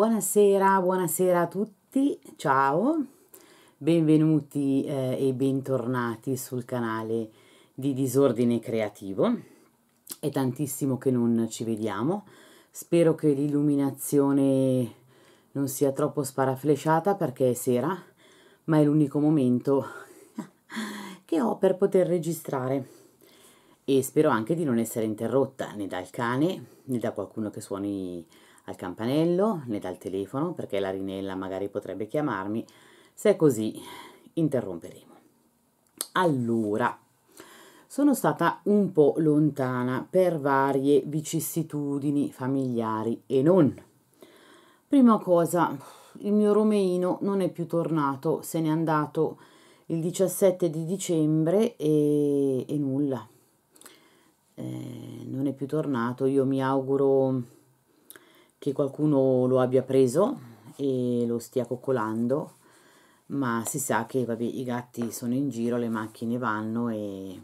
Buonasera, buonasera a tutti, ciao, benvenuti eh, e bentornati sul canale di Disordine Creativo. È tantissimo che non ci vediamo, spero che l'illuminazione non sia troppo sparaflesciata perché è sera, ma è l'unico momento che ho per poter registrare e spero anche di non essere interrotta né dal cane né da qualcuno che suoni al campanello né dal telefono perché la Rinella magari potrebbe chiamarmi. Se è così, interromperemo. Allora, sono stata un po' lontana per varie vicissitudini familiari e non. Prima cosa, il mio Romeino non è più tornato, se n'è andato il 17 di dicembre e, e nulla. Eh, non è più tornato, io mi auguro che qualcuno lo abbia preso e lo stia coccolando, ma si sa che vabbè, i gatti sono in giro, le macchine vanno e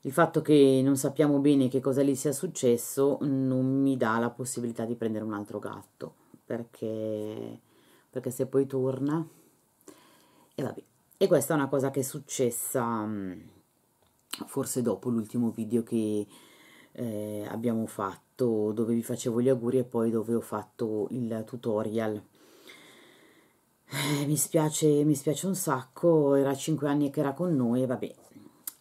il fatto che non sappiamo bene che cosa gli sia successo non mi dà la possibilità di prendere un altro gatto, perché, perché se poi torna... E vabbè, e questa è una cosa che è successa mm, forse dopo l'ultimo video che, eh, abbiamo fatto dove vi facevo gli auguri e poi dove ho fatto il tutorial eh, mi spiace mi spiace un sacco era 5 anni che era con noi e vabbè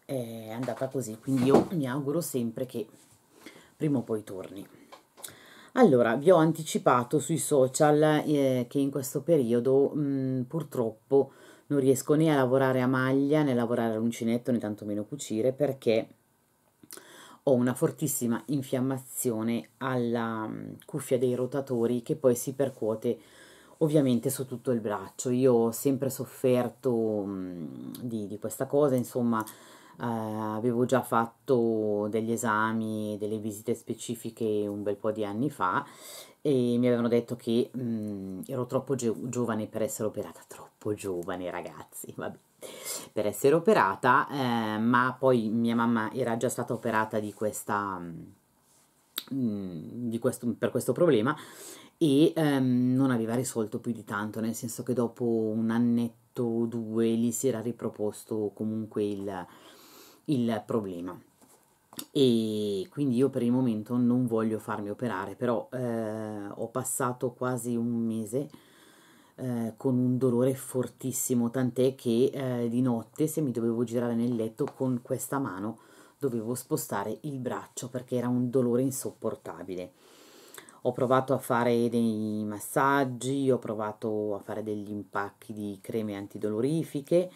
è andata così quindi io mi auguro sempre che prima o poi torni allora vi ho anticipato sui social eh, che in questo periodo mh, mm, purtroppo non riesco né a lavorare a maglia né a lavorare all'uncinetto né tantomeno a cucire perché ho una fortissima infiammazione alla mm, cuffia dei rotatori che poi si percuote ovviamente su tutto il braccio. Io ho sempre sofferto mm, di, di questa cosa, insomma eh, avevo già fatto degli esami, delle visite specifiche un bel po' di anni fa e mi avevano detto che mh, mm, ero troppo giovane per essere operata, troppo giovane ragazzi, vabbè per essere operata, eh, ma poi mia mamma era già stata operata di questa, mm, mm, di questo, per questo problema e ehm, non aveva risolto più di tanto, nel senso che dopo un annetto o due gli si era riproposto comunque il, il problema e quindi io per il momento non voglio farmi operare, però eh, ho passato quasi un mese eh, con un dolore fortissimo, tant'è che eh, di notte se mi dovevo girare nel letto con questa mano dovevo spostare il braccio perché era un dolore insopportabile. Ho provato a fare dei massaggi, ho provato a fare degli impacchi di creme antidolorifiche,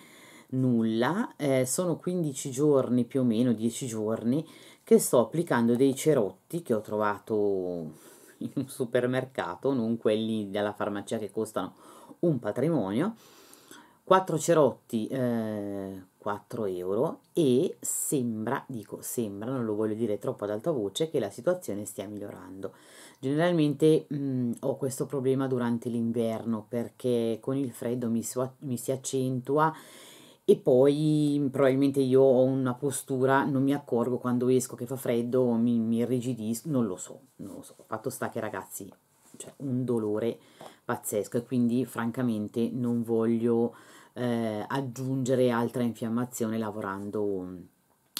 nulla. Eh, sono 15 giorni più o meno, 10 giorni, che sto applicando dei cerotti che ho trovato in un supermercato, non quelli della farmacia che costano un patrimonio, 4 cerotti, eh, 4 euro e sembra, dico sembra, non lo voglio dire troppo ad alta voce, che la situazione stia migliorando. Generalmente mh, mm, ho questo problema durante l'inverno perché con il freddo mi, mi si accentua e poi mm, probabilmente io ho una postura, non mi accorgo quando esco che fa freddo, mi, mi irrigidisco, non lo so, non lo so. Fatto sta che ragazzi, c'è un dolore pazzesco e quindi francamente non voglio eh, aggiungere altra infiammazione lavorando mm,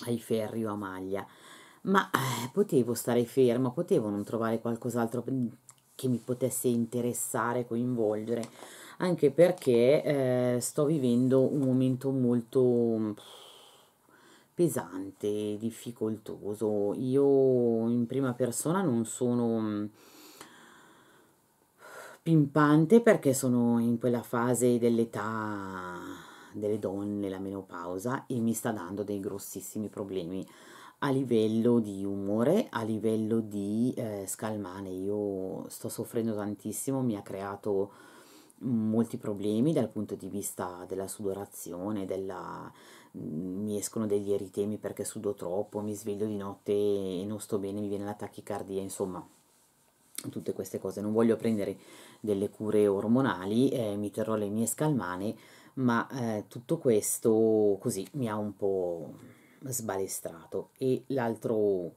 ai ferri o a maglia. Ma eh, potevo stare ferma, potevo non trovare qualcos'altro mm, che mi potesse interessare, coinvolgere anche perché eh, sto vivendo un momento molto mm, pesante, difficoltoso. Io in prima persona non sono mm, pimpante perché sono in quella fase dell'età delle donne, la menopausa, e mi sta dando dei grossissimi problemi a livello di umore, a livello di eh, scalmane. Io sto soffrendo tantissimo, mi ha creato molti problemi dal punto di vista della sudorazione, della, mm, mi escono degli eritemi perché sudo troppo, mi sveglio di notte e non sto bene, mi viene la tachicardia, insomma tutte queste cose. Non voglio prendere delle cure ormonali, eh, mi terrò le mie scalmane, ma eh, tutto questo così mi ha un po' sbalestrato. E l'altro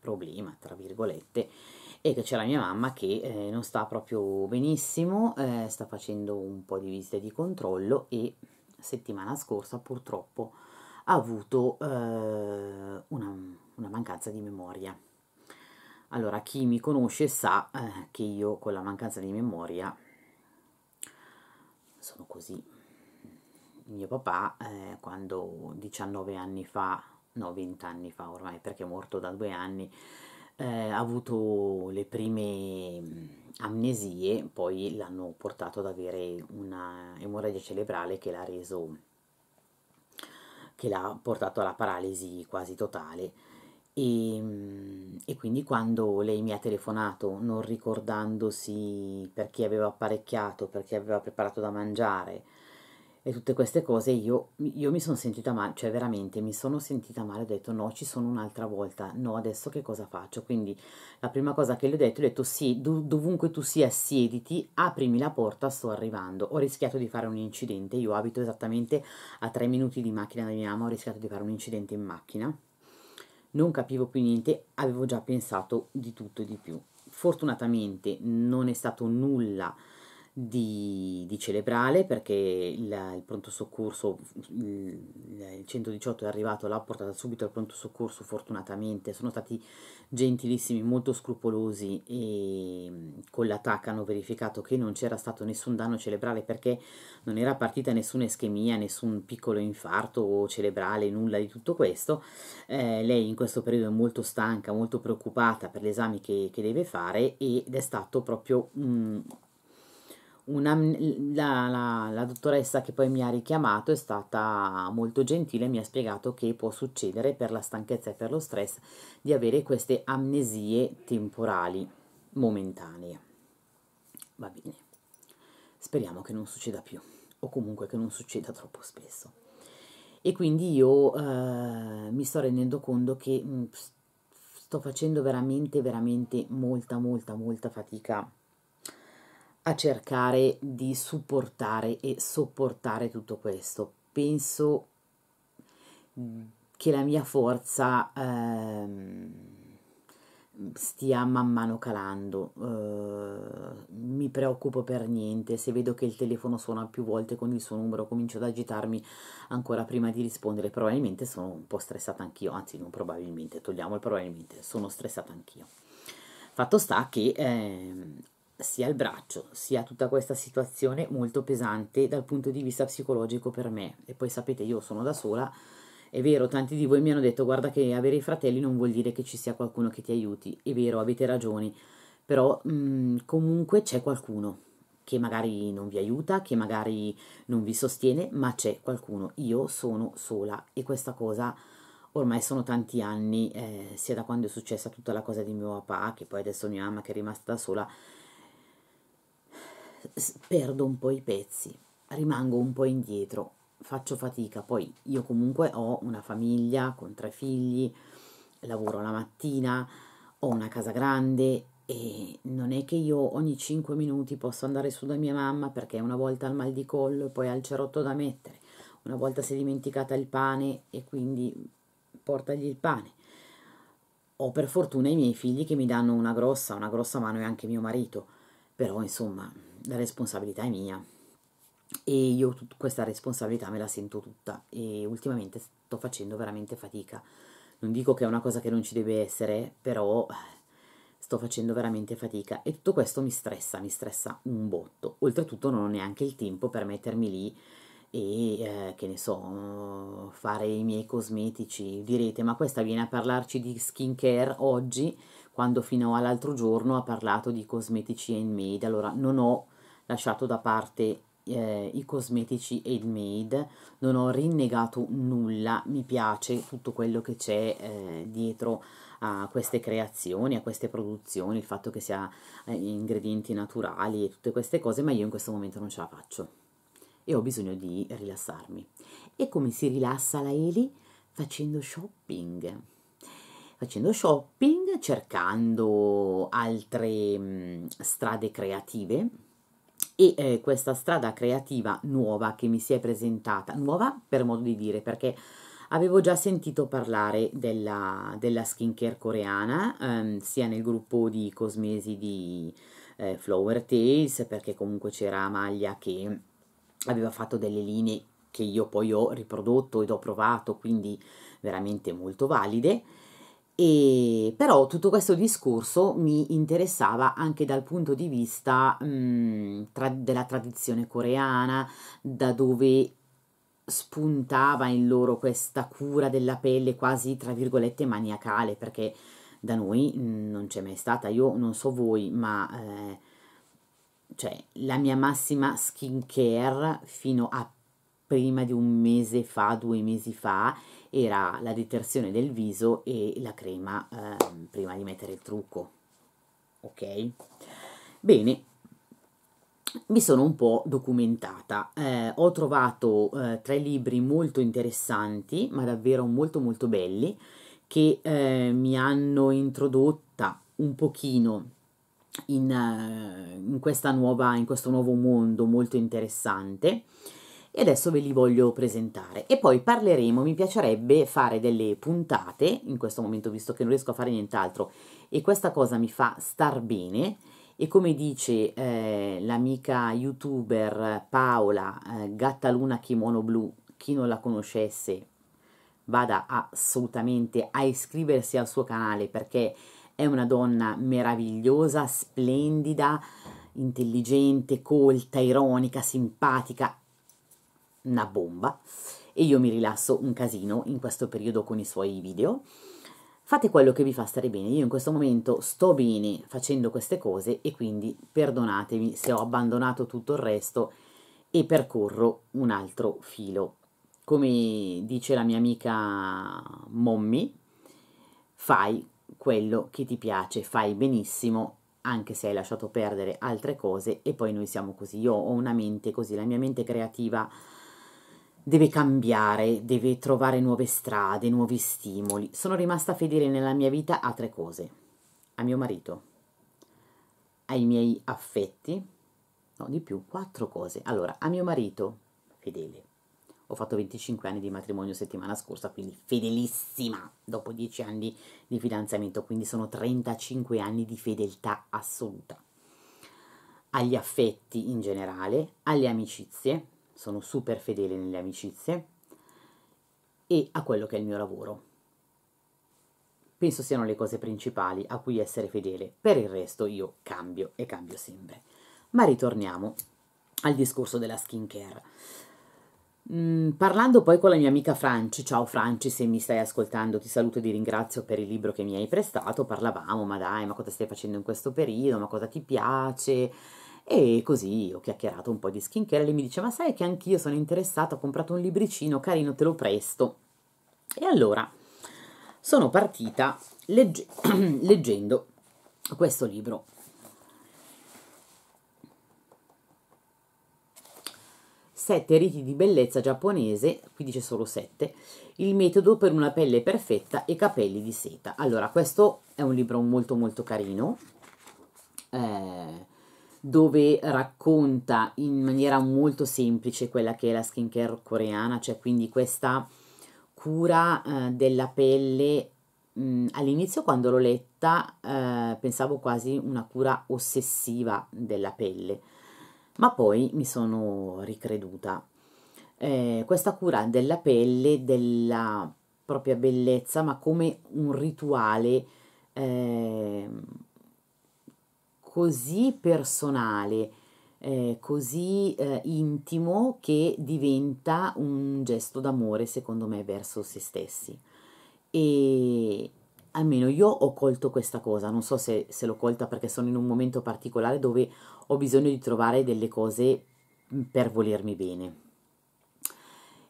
problema, tra virgolette, e che c'è la mia mamma che eh, non sta proprio benissimo, eh, sta facendo un po' di visite di controllo e settimana scorsa purtroppo ha avuto eh, una, una, mancanza di memoria. Allora, chi mi conosce sa eh, che io con la mancanza di memoria sono così. Mio papà, eh, quando 19 anni fa, no 20 anni fa ormai perché è morto da due anni, eh, ha avuto le prime amnesie, poi l'hanno portato ad avere una emorragia cerebrale che l'ha reso che l'ha portato alla paralisi quasi totale. E, e, quindi quando lei mi ha telefonato non ricordandosi per chi aveva apparecchiato, per chi aveva preparato da mangiare, e tutte queste cose io, io mi sono sentita male, cioè veramente mi sono sentita male, ho detto no ci sono un'altra volta, no adesso che cosa faccio? Quindi la prima cosa che le ho detto, le ho detto sì, dov dovunque tu sia siediti, aprimi la porta, sto arrivando, ho rischiato di fare un incidente, io abito esattamente a tre minuti di macchina da mia mamma, ho rischiato di fare un incidente in macchina, non capivo più niente, avevo già pensato di tutto e di più, fortunatamente non è stato nulla di, di Celebrale perché il, il pronto soccorso, il, il, 118 è arrivato, l'ha portata subito al pronto soccorso fortunatamente, sono stati gentilissimi, molto scrupolosi e mm, con l'attacco hanno verificato che non c'era stato nessun danno cerebrale perché non era partita nessuna ischemia, nessun piccolo infarto cerebrale, nulla di tutto questo. Eh, lei in questo periodo è molto stanca, molto preoccupata per gli esami che, che deve fare ed è stato proprio... Mh, mm, una, la, la, la, dottoressa che poi mi ha richiamato è stata molto gentile e mi ha spiegato che può succedere per la stanchezza e per lo stress di avere queste amnesie temporali momentanee. Va bene, speriamo che non succeda più o comunque che non succeda troppo spesso. E quindi io eh, mi sto rendendo conto che mh, mm, sto facendo veramente, veramente molta, molta, molta fatica a cercare di supportare e sopportare tutto questo. Penso che la mia forza ehm, stia man mano calando, eh, mi preoccupo per niente, se vedo che il telefono suona più volte con il suo numero comincio ad agitarmi ancora prima di rispondere, probabilmente sono un po' stressata anch'io, anzi non probabilmente, togliamo il probabilmente, sono stressata anch'io. Fatto sta che eh, sia il braccio, sia tutta questa situazione molto pesante dal punto di vista psicologico per me. E poi sapete, io sono da sola. È vero, tanti di voi mi hanno detto guarda che avere i fratelli non vuol dire che ci sia qualcuno che ti aiuti. È vero, avete ragioni, però mh, mhmm, comunque c'è qualcuno che magari non vi aiuta, che magari non vi sostiene, ma c'è qualcuno. Io sono sola e questa cosa ormai sono tanti anni, eh, sia da quando è successa tutta la cosa di mio papà, che poi adesso mia mamma che è rimasta da sola, perdo un po' i pezzi, rimango un po' indietro, faccio fatica, poi io comunque ho una famiglia con tre figli, lavoro la mattina, ho una casa grande e non è che io ogni 5 minuti posso andare su da mia mamma perché una volta al mal di collo e poi al cerotto da mettere, una volta si è dimenticata il pane e quindi portagli il pane. Ho per fortuna i miei figli che mi danno una grossa, una grossa mano e anche mio marito, però insomma la responsabilità è mia e io tut- questa responsabilità me la sento tutta e ultimamente sto facendo veramente fatica. Non dico che è una cosa che non ci deve essere, però sto facendo veramente fatica e tutto questo mi stressa, mi stressa un botto. Oltretutto non ho neanche il tempo per mettermi lì e eh, che ne so, fare i miei cosmetici. Direte, ma questa viene a parlarci di skincare oggi, quando fino all'altro giorno ha parlato di cosmetici handmade. Allora, non ho lasciato da parte eh, i cosmetici e il made non ho rinnegato nulla, mi piace tutto quello che c'è eh, dietro a queste creazioni, a queste produzioni, il fatto che sia eh, ingredienti naturali e tutte queste cose, ma io in questo momento non ce la faccio e ho bisogno di rilassarmi. E come si rilassa la Eli? Facendo shopping. Facendo shopping, cercando altre mh, mm, strade creative, e eh, questa strada creativa nuova che mi si è presentata, nuova per modo di dire, perché avevo già sentito parlare della, della skincare coreana, ehm, sia nel gruppo di cosmesi di eh, Flower Tales, perché comunque c'era Amalia che aveva fatto delle linee che io poi ho riprodotto ed ho provato, quindi veramente molto valide e, però tutto questo discorso mi interessava anche dal punto di vista mh, mhmm, tra, della tradizione coreana, da dove spuntava in loro questa cura della pelle quasi tra virgolette maniacale, perché da noi mh, non c'è mai stata, io non so voi, ma eh, cioè, la mia massima skin care fino a prima di un mese fa, due mesi fa, era la detersione del viso e la crema eh, prima di mettere il trucco. Ok? Bene, mi sono un po' documentata, eh, ho trovato eh, tre libri molto interessanti, ma davvero molto molto belli, che eh, mi hanno introdotta un pochino in, eh, in, nuova, in questo nuovo mondo molto interessante e adesso ve li voglio presentare. E poi parleremo, mi piacerebbe fare delle puntate, in questo momento visto che non riesco a fare nient'altro, e questa cosa mi fa star bene, e come dice eh, l'amica youtuber Paola eh, Gattaluna Kimono Blu, chi non la conoscesse vada assolutamente a iscriversi al suo canale perché è una donna meravigliosa, splendida, intelligente, colta, ironica, simpatica una bomba e io mi rilasso un casino in questo periodo con i suoi video. Fate quello che vi fa stare bene, io in questo momento sto bene facendo queste cose e quindi perdonatemi se ho abbandonato tutto il resto e percorro un altro filo. Come dice la mia amica Mommy, fai quello che ti piace, fai benissimo anche se hai lasciato perdere altre cose e poi noi siamo così, io ho una mente così, la mia mente creativa deve cambiare, deve trovare nuove strade, nuovi stimoli. Sono rimasta fedele nella mia vita a tre cose. A mio marito, ai miei affetti, no di più, quattro cose. Allora, a mio marito, fedele. Ho fatto 25 anni di matrimonio settimana scorsa, quindi fedelissima, dopo 10 anni di fidanzamento, quindi sono 35 anni di fedeltà assoluta. Agli affetti in generale, alle amicizie, sono super fedele nelle amicizie e a quello che è il mio lavoro. Penso siano le cose principali a cui essere fedele. Per il resto io cambio e cambio sempre. Ma ritorniamo al discorso della skincare. Mm, parlando poi con la mia amica Franci, ciao Franci se mi stai ascoltando ti saluto e ti ringrazio per il libro che mi hai prestato, parlavamo ma dai ma cosa stai facendo in questo periodo, ma cosa ti piace, e così ho chiacchierato un po' di skincare e lei mi dice ma sai che anch'io sono interessata, ho comprato un libricino, carino, te lo presto. E allora sono partita legge- leggendo questo libro. Sette riti di bellezza giapponese, qui dice solo sette, il metodo per una pelle perfetta e capelli di seta. Allora, questo è un libro molto molto carino, eh, dove racconta in maniera molto semplice quella che è la skincare coreana, cioè quindi questa cura eh, della pelle. Mm, all'inizio quando l'ho letta eh, pensavo quasi una cura ossessiva della pelle, ma poi mi sono ricreduta. Eh, questa cura della pelle, della propria bellezza, ma come un rituale ehm, così personale, eh, così eh, intimo che diventa un gesto d'amore, secondo me, verso se stessi. E almeno io ho colto questa cosa, non so se, se l'ho colta perché sono in un momento particolare dove ho bisogno di trovare delle cose mm, per volermi bene.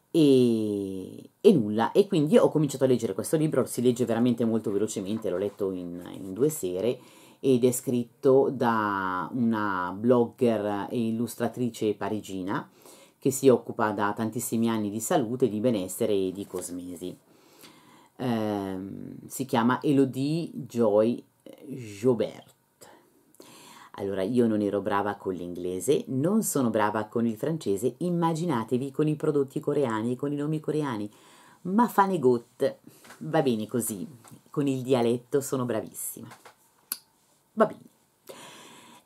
E, e, nulla. E quindi ho cominciato a leggere questo libro, si legge veramente molto velocemente, l'ho letto in, in due sere ed è scritto da una blogger e illustratrice parigina che si occupa da tantissimi anni di salute, di benessere e di cosmesi. Eh, si chiama Elodie Joy eh, Jobert. Allora, io non ero brava con l'inglese, non sono brava con il francese, immaginatevi con i prodotti coreani, e con i nomi coreani, ma fanegot, va bene così, con il dialetto sono bravissima va bene.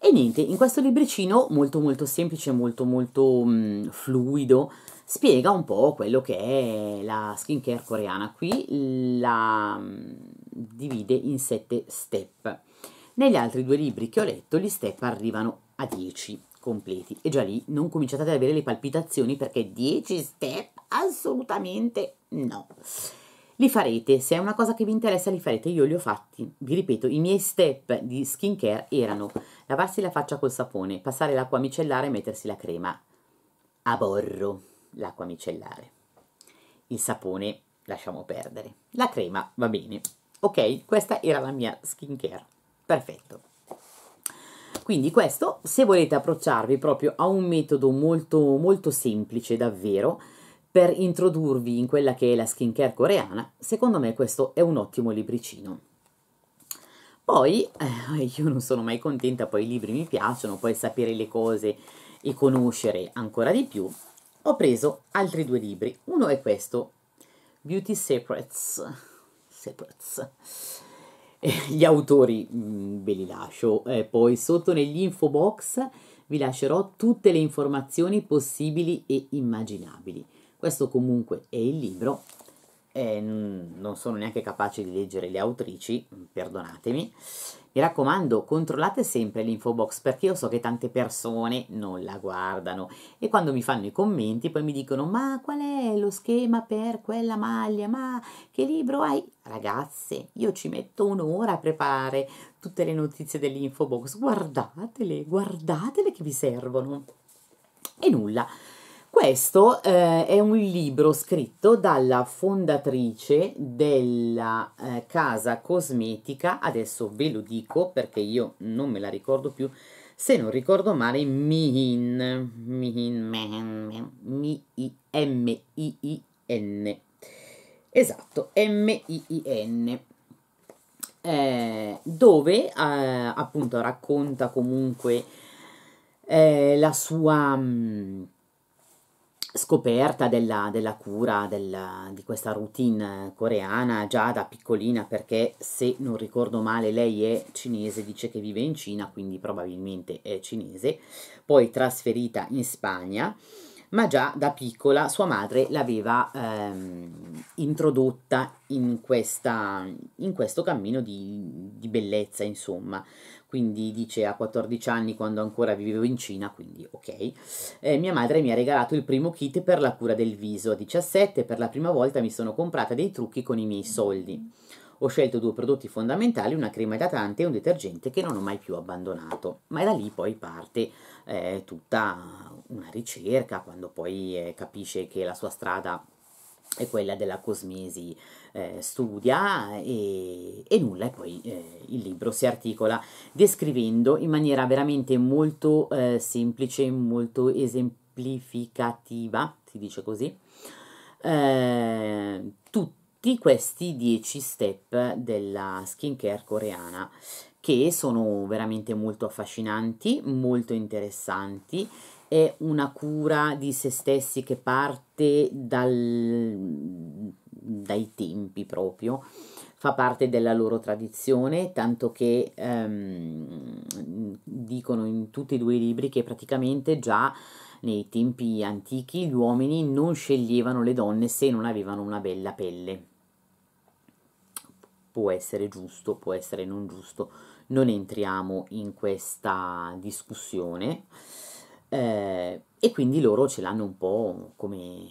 E niente, in questo libricino molto molto semplice, molto molto mh, mm, fluido, spiega un po' quello che è la skincare coreana. Qui la mh, mm, divide in sette step. Negli altri due libri che ho letto gli step arrivano a 10 completi e già lì non cominciate ad avere le palpitazioni perché 10 step assolutamente no li farete, se è una cosa che vi interessa li farete, io li ho fatti, vi ripeto, i miei step di skincare erano lavarsi la faccia col sapone, passare l'acqua micellare e mettersi la crema, aborro l'acqua micellare, il sapone lasciamo perdere, la crema va bene, ok, questa era la mia skincare, perfetto. Quindi questo, se volete approcciarvi proprio a un metodo molto, molto semplice davvero, per introdurvi in quella che è la skincare coreana, secondo me questo è un ottimo libricino. Poi, eh, io non sono mai contenta, poi i libri mi piacciono, poi sapere le cose e conoscere ancora di più, ho preso altri due libri. Uno è questo, Beauty Secrets. Secrets. Eh, gli autori mh, mm, ve li lascio, eh, poi sotto negli info box vi lascerò tutte le informazioni possibili e immaginabili. Questo comunque è il libro, eh, non sono neanche capace di leggere le autrici, perdonatemi. Mi raccomando, controllate sempre l'info box perché io so che tante persone non la guardano e quando mi fanno i commenti poi mi dicono ma qual è lo schema per quella maglia, ma che libro hai? Ragazze, io ci metto un'ora a preparare tutte le notizie dell'info box, guardatele, guardatele che vi servono. E nulla. Questo eh, è un libro scritto dalla fondatrice della eh, casa cosmetica, adesso ve lo dico perché io non me la ricordo più, se non ricordo male, Mihin, Mihin, Mihin, M-I-I-N, esatto, M-I-I-N, eh, dove eh, appunto racconta comunque eh, la sua... Mh, mm, scoperta della, della cura della, di questa routine coreana già da piccolina perché se non ricordo male lei è cinese, dice che vive in Cina, quindi probabilmente è cinese, poi trasferita in Spagna, ma già da piccola sua madre l'aveva ehm, introdotta in, questa, in questo cammino di, di bellezza, insomma, quindi dice a 14 anni quando ancora vivevo in Cina, quindi ok. Eh, mia madre mi ha regalato il primo kit per la cura del viso, a 17 per la prima volta mi sono comprata dei trucchi con i miei soldi. Ho scelto due prodotti fondamentali, una crema idratante e un detergente che non ho mai più abbandonato. Ma da lì poi parte eh, tutta una ricerca, quando poi eh, capisce che la sua strada è quella della cosmesi eh, studia e, e, nulla e poi eh, il libro si articola descrivendo in maniera veramente molto eh, semplice, molto esemplificativa, si dice così, eh, tutti questi 10 step della skincare coreana che sono veramente molto affascinanti, molto interessanti è una cura di se stessi che parte dal, dai tempi proprio, fa parte della loro tradizione, tanto che ehm, dicono in tutti e due i libri che praticamente già nei tempi antichi gli uomini non sceglievano le donne se non avevano una bella pelle. Può essere giusto, può essere non giusto, non entriamo in questa discussione. Eh, e quindi loro ce l'hanno un po' come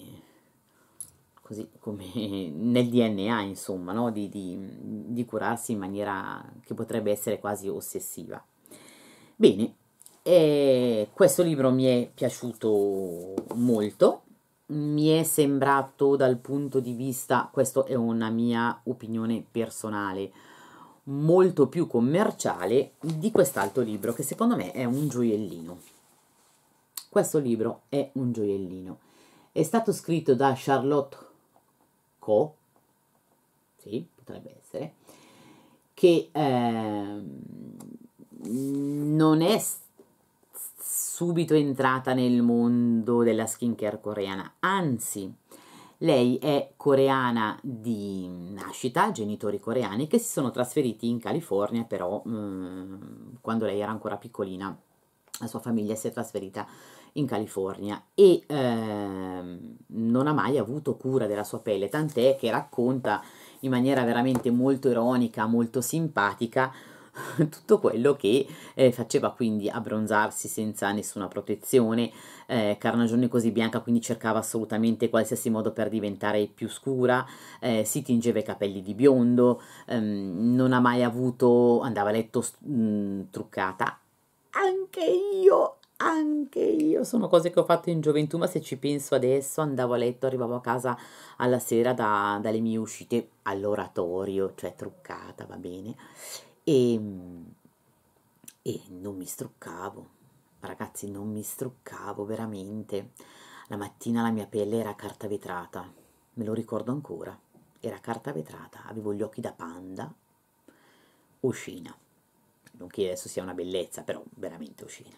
così come nel DNA, insomma, no? di, di, di, curarsi in maniera che potrebbe essere quasi ossessiva. Bene, eh, questo libro mi è piaciuto molto, mi è sembrato dal punto di vista, questa è una mia opinione personale, molto più commerciale di quest'altro libro che secondo me è un gioiellino. Questo libro è un gioiellino. È stato scritto da Charlotte ricco, sì, potrebbe essere, che eh, non è subito entrata nel mondo della skincare coreana, anzi lei è coreana di nascita, genitori coreani che si sono trasferiti in California però mh, mm, quando lei era ancora piccolina la sua famiglia si è trasferita in California e ehm, non ha mai avuto cura della sua pelle, tant'è che racconta in maniera veramente molto ironica, molto simpatica tutto quello che eh, faceva quindi abbronzarsi senza nessuna protezione, eh, carnagione così bianca quindi cercava assolutamente qualsiasi modo per diventare più scura, eh, si tingeva i capelli di biondo, ehm, non ha mai avuto, andava a letto mh, mm, truccata, anche io anche io sono cose che ho fatto in gioventù, ma se ci penso adesso andavo a letto, arrivavo a casa alla sera da, dalle mie uscite all'oratorio, cioè truccata, va bene, e, ehm, e non mi struccavo, ragazzi, non mi struccavo veramente. La mattina la mia pelle era carta vetrata, me lo ricordo ancora, era carta vetrata, avevo gli occhi da panda, uscina. Non che adesso sia una bellezza, però veramente uscina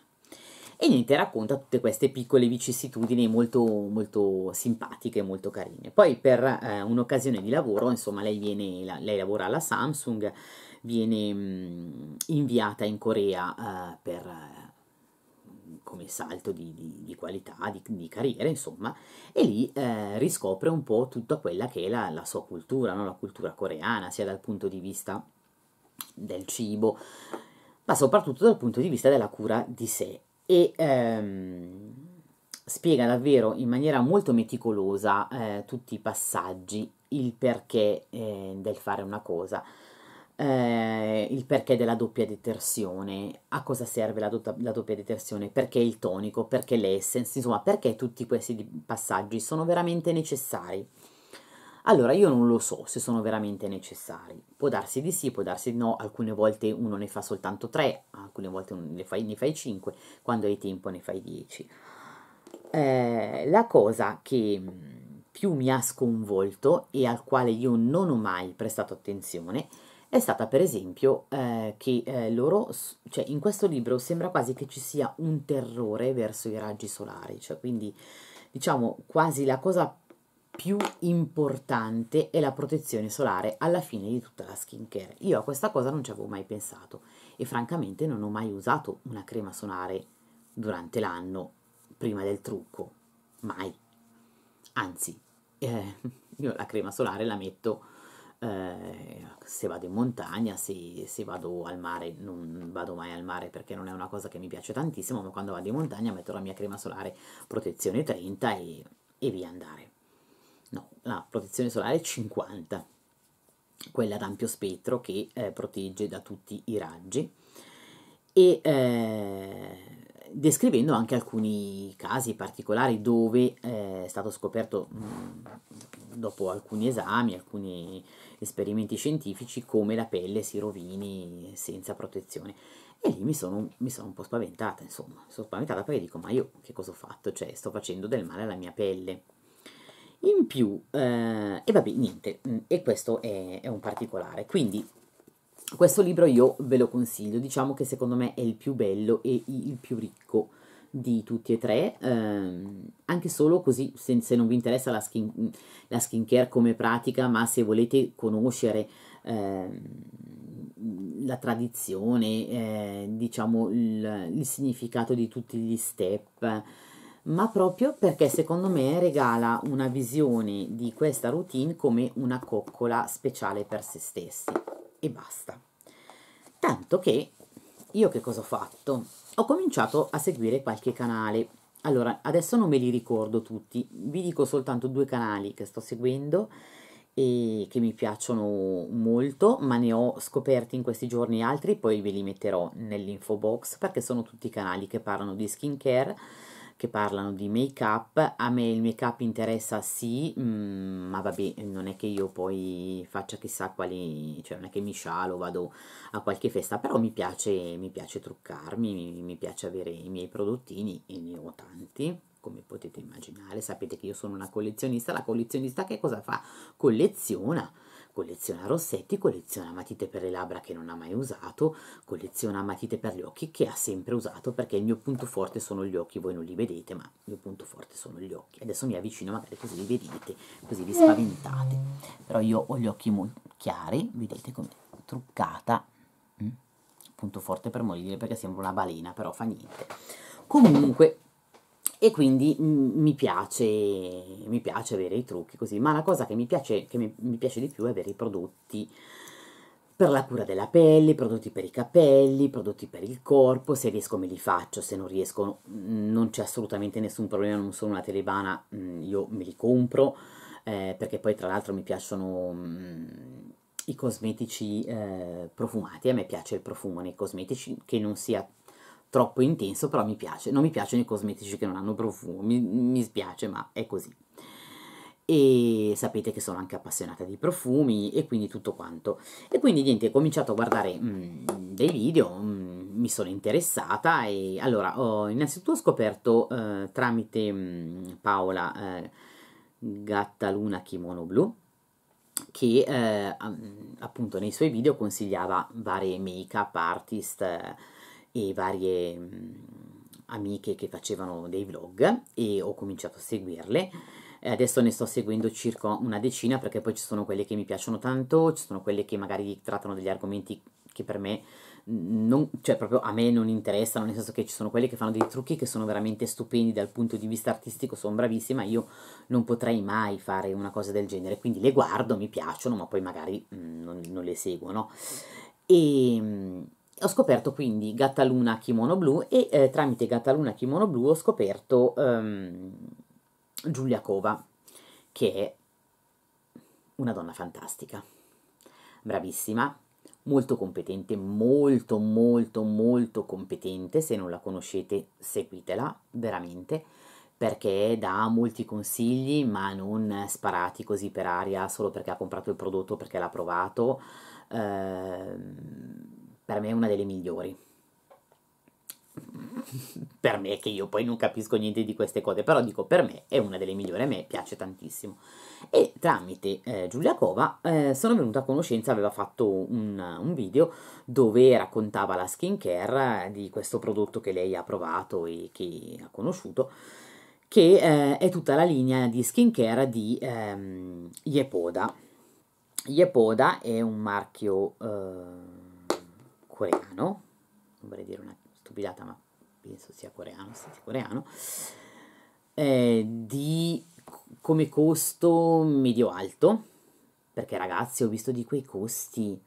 e niente, racconta tutte queste piccole vicissitudini molto, molto simpatiche, molto carine. Poi per eh, un'occasione di lavoro, insomma, lei, viene, la, lei lavora alla Samsung, viene mh, mm, inviata in Corea eh, per eh, come salto di, di, di qualità, di, di, carriera, insomma, e lì eh, riscopre un po' tutta quella che è la, la sua cultura, no? la cultura coreana, sia dal punto di vista del cibo, ma soprattutto dal punto di vista della cura di sé e ehm, spiega davvero in maniera molto meticolosa eh, tutti i passaggi, il perché eh, del fare una cosa, eh, il perché della doppia detersione, a cosa serve la, do- la, doppia detersione, perché il tonico, perché l'essence, insomma perché tutti questi passaggi sono veramente necessari. Allora io non lo so se sono veramente necessari. Può darsi di sì, può darsi di no, alcune volte uno ne fa soltanto tre, alcune volte ne fai, ne fai 5, quando hai tempo ne fai dieci. Eh, la cosa che mm, più mi ha sconvolto e al quale io non ho mai prestato attenzione è stata per esempio eh, che eh, loro, cioè in questo libro sembra quasi che ci sia un terrore verso i raggi solari, cioè quindi diciamo quasi la cosa più importante è la protezione solare alla fine di tutta la skincare. Io a questa cosa non ci avevo mai pensato e francamente non ho mai usato una crema solare durante l'anno prima del trucco, mai. Anzi, eh, io la crema solare la metto eh, se vado in montagna, se, se vado al mare, non vado mai al mare perché non è una cosa che mi piace tantissimo, ma quando vado in montagna metto la mia crema solare protezione 30 e, e via andare no, la protezione solare 50, quella ad ampio spettro che eh, protegge da tutti i raggi e eh, descrivendo anche alcuni casi particolari dove eh, è stato scoperto mh, mm, dopo alcuni esami, alcuni esperimenti scientifici come la pelle si rovini senza protezione. E lì mi sono, mi sono un po' spaventata, insomma, sono spaventata perché dico ma io che cosa ho fatto? Cioè sto facendo del male alla mia pelle. In più, eh, e vabbè, niente, mm, e questo è, è un particolare. Quindi, questo libro io ve lo consiglio, diciamo che secondo me è il più bello e il più ricco di tutti e tre, ehm, anche solo così se, se, non vi interessa la, skin, la skincare come pratica, ma se volete conoscere ehm, la tradizione, eh, diciamo il, il, significato di tutti gli step, ma proprio perché secondo me regala una visione di questa routine come una coccola speciale per se stessi e basta. Tanto che io che cosa ho fatto? Ho cominciato a seguire qualche canale. Allora, adesso non me li ricordo tutti, vi dico soltanto due canali che sto seguendo e che mi piacciono molto, ma ne ho scoperti in questi giorni altri, poi ve li metterò nell'info box perché sono tutti canali che parlano di skin care che parlano di make up. A me il make up interessa sì, mm, ma vabbè, non è che io poi faccia chissà quali, cioè non è che mi scialo, vado a qualche festa, però mi piace, mi piace truccarmi, mi, piace avere i miei prodottini e ne ho tanti. Come potete immaginare, sapete che io sono una collezionista. La collezionista che cosa fa? Colleziona colleziona rossetti, colleziona matite per le labbra che non ha mai usato, colleziona matite per gli occhi che ha sempre usato perché il mio punto forte sono gli occhi, voi non li vedete ma il mio punto forte sono gli occhi. Adesso mi avvicino magari così li vedete, così vi spaventate, però io ho gli occhi molto chiari, vedete come truccata, mm? punto forte per morire perché sembra una balena però fa niente. Comunque e quindi mi piace, mi piace avere i trucchi così, ma la cosa che mi piace, che mi, mi piace di più è avere i prodotti per la cura della pelle, prodotti per i capelli, prodotti per il corpo, se riesco me li faccio, se non riesco mm, non c'è assolutamente nessun problema, non sono una telebana, mm, io me li compro, eh, perché poi tra l'altro mi piacciono mh, mm, i cosmetici eh, profumati, a me piace il profumo nei cosmetici che non sia troppo intenso, però mi piace. Non mi piacciono i cosmetici che non hanno profumo, mi, mi spiace, ma è così. E sapete che sono anche appassionata di profumi e quindi tutto quanto. E quindi niente, ho cominciato a guardare mm, dei video, mm, mi sono interessata e allora ho innanzitutto scoperto eh, tramite mm, Paola eh, Gattaluna Kimono Blu che eh, appunto nei suoi video consigliava varie make-up artist eh, e varie mh, mm, amiche che facevano dei vlog e ho cominciato a seguirle. adesso ne sto seguendo circa una decina perché poi ci sono quelle che mi piacciono tanto, ci sono quelle che magari trattano degli argomenti che per me mm, non, cioè proprio a me non interessano, nel senso che ci sono quelle che fanno dei trucchi che sono veramente stupendi dal punto di vista artistico, sono bravissime, io non potrei mai fare una cosa del genere, quindi le guardo, mi piacciono, ma poi magari mh, mm, non, non, le no? E ho scoperto quindi Gattaluna Kimono Blu e eh, tramite Gattaluna Kimono Blu ho scoperto um, Giulia Cova, che è una donna fantastica, bravissima, molto competente, molto molto molto competente, se non la conoscete seguitela veramente perché dà molti consigli, ma non sparati così per aria solo perché ha comprato il prodotto, perché l'ha provato. Eh, per me è una delle migliori. per me, che io poi non capisco niente di queste cose, però dico per me è una delle migliori, a me piace tantissimo. E tramite eh, Giulia Cova eh, sono venuta a conoscenza, aveva fatto un, un, video dove raccontava la skincare eh, di questo prodotto che lei ha provato e che ha conosciuto, che eh, è tutta la linea di skincare di ehm, Yepoda. Yepoda è un marchio... Eh, coreano, non vorrei dire una stupidata, ma penso sia coreano, sì, coreano, eh, di come costo medio-alto, perché ragazzi ho visto di quei costi,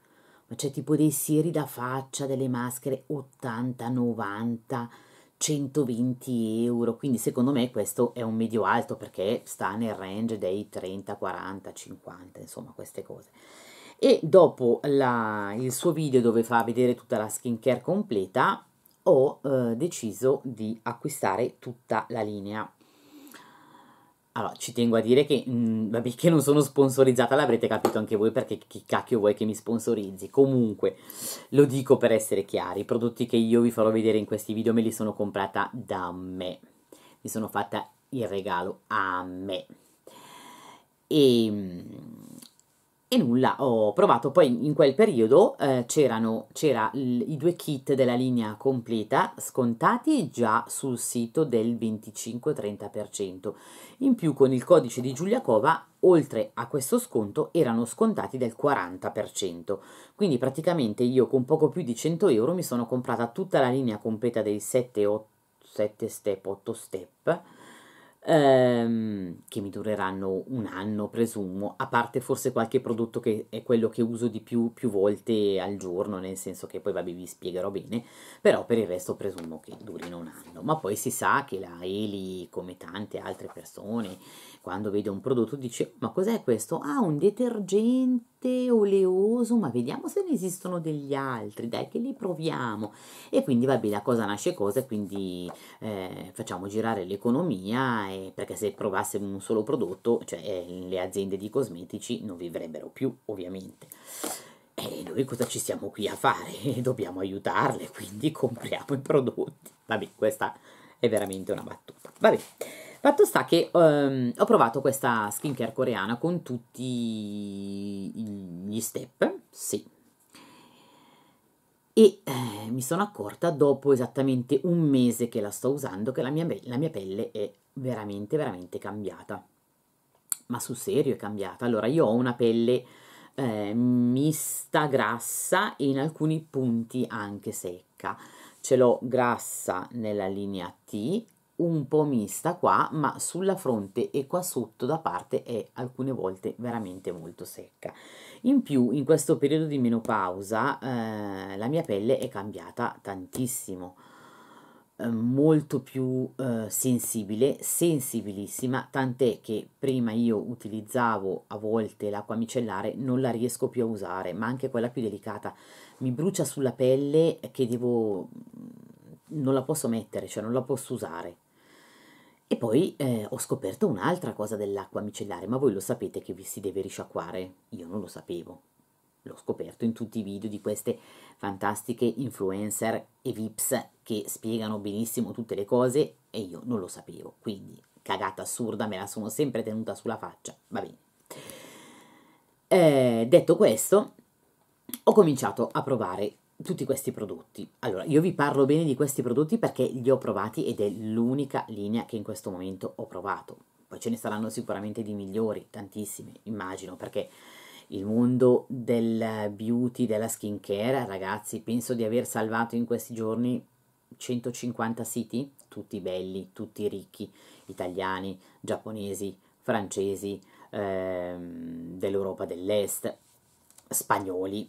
ma c'è tipo dei sieri da faccia, delle maschere 80, 90, 120 euro, quindi secondo me questo è un medio-alto perché sta nel range dei 30, 40, 50, insomma queste cose e dopo la, il suo video dove fa vedere tutta la skincare completa ho eh, deciso di acquistare tutta la linea. Allora, ci tengo a dire che, mh, mm, vabbè, che non sono sponsorizzata, l'avrete capito anche voi perché chi cacchio vuoi che mi sponsorizzi. Comunque, lo dico per essere chiari, i prodotti che io vi farò vedere in questi video me li sono comprata da me. Mi sono fatta il regalo a me. E mm, e nulla, ho provato, poi in quel periodo eh, c'erano, c'era l- i due kit della linea completa scontati già sul sito del 25-30%. In più con il codice di Giuliacova, oltre a questo sconto, erano scontati del 40%. Quindi praticamente io con poco più di 100 euro mi sono comprata tutta la linea completa dei 7, 8, 7 step, 8 step, ehm, che mi dureranno un anno, presumo, a parte forse qualche prodotto che è quello che uso di più, più volte al giorno, nel senso che poi vabbè vi spiegherò bene, però per il resto presumo che durino un anno, ma poi si sa che la Eli, come tante altre persone, quando vede un prodotto dice ma cos'è questo? Ah, un detergente oleoso, ma vediamo se ne esistono degli altri, dai che li proviamo. E quindi vabbè, la cosa nasce cosa e quindi eh, facciamo girare l'economia eh, perché se provassimo un solo prodotto, cioè eh, le aziende di cosmetici non vivrebbero più, ovviamente. E noi cosa ci siamo qui a fare? Dobbiamo aiutarle, quindi compriamo i prodotti. Vabbè, questa è veramente una battuta. Vabbè. Fatto sta che um, ho provato questa skincare coreana con tutti gli step, sì. E eh, mi sono accorta dopo esattamente un mese che la sto usando che la mia, la mia pelle è veramente, veramente cambiata. Ma sul serio è cambiata. Allora, io ho una pelle eh, mista, grassa e in alcuni punti anche secca. Ce l'ho grassa nella linea T, un po' mista qua, ma sulla fronte e qua sotto da parte è alcune volte veramente molto secca. In più, in questo periodo di menopausa, eh, la mia pelle è cambiata tantissimo eh, molto più eh, sensibile, sensibilissima, tant'è che prima io utilizzavo a volte l'acqua micellare, non la riesco più a usare, ma anche quella più delicata mi brucia sulla pelle che devo mm, non la posso mettere, cioè non la posso usare. E poi eh, ho scoperto un'altra cosa dell'acqua micellare, ma voi lo sapete che vi si deve risciacquare? Io non lo sapevo. L'ho scoperto in tutti i video di queste fantastiche influencer e VIPs che spiegano benissimo tutte le cose e io non lo sapevo. Quindi, cagata assurda, me la sono sempre tenuta sulla faccia. Va bene. Eh, detto questo, ho cominciato a provare tutti questi prodotti. Allora, io vi parlo bene di questi prodotti perché li ho provati ed è l'unica linea che in questo momento ho provato. Poi ce ne saranno sicuramente di migliori, tantissime, immagino, perché il mondo del beauty, della skincare, ragazzi, penso di aver salvato in questi giorni 150 siti, tutti belli, tutti ricchi, italiani, giapponesi, francesi, ehm, dell'Europa dell'Est, spagnoli,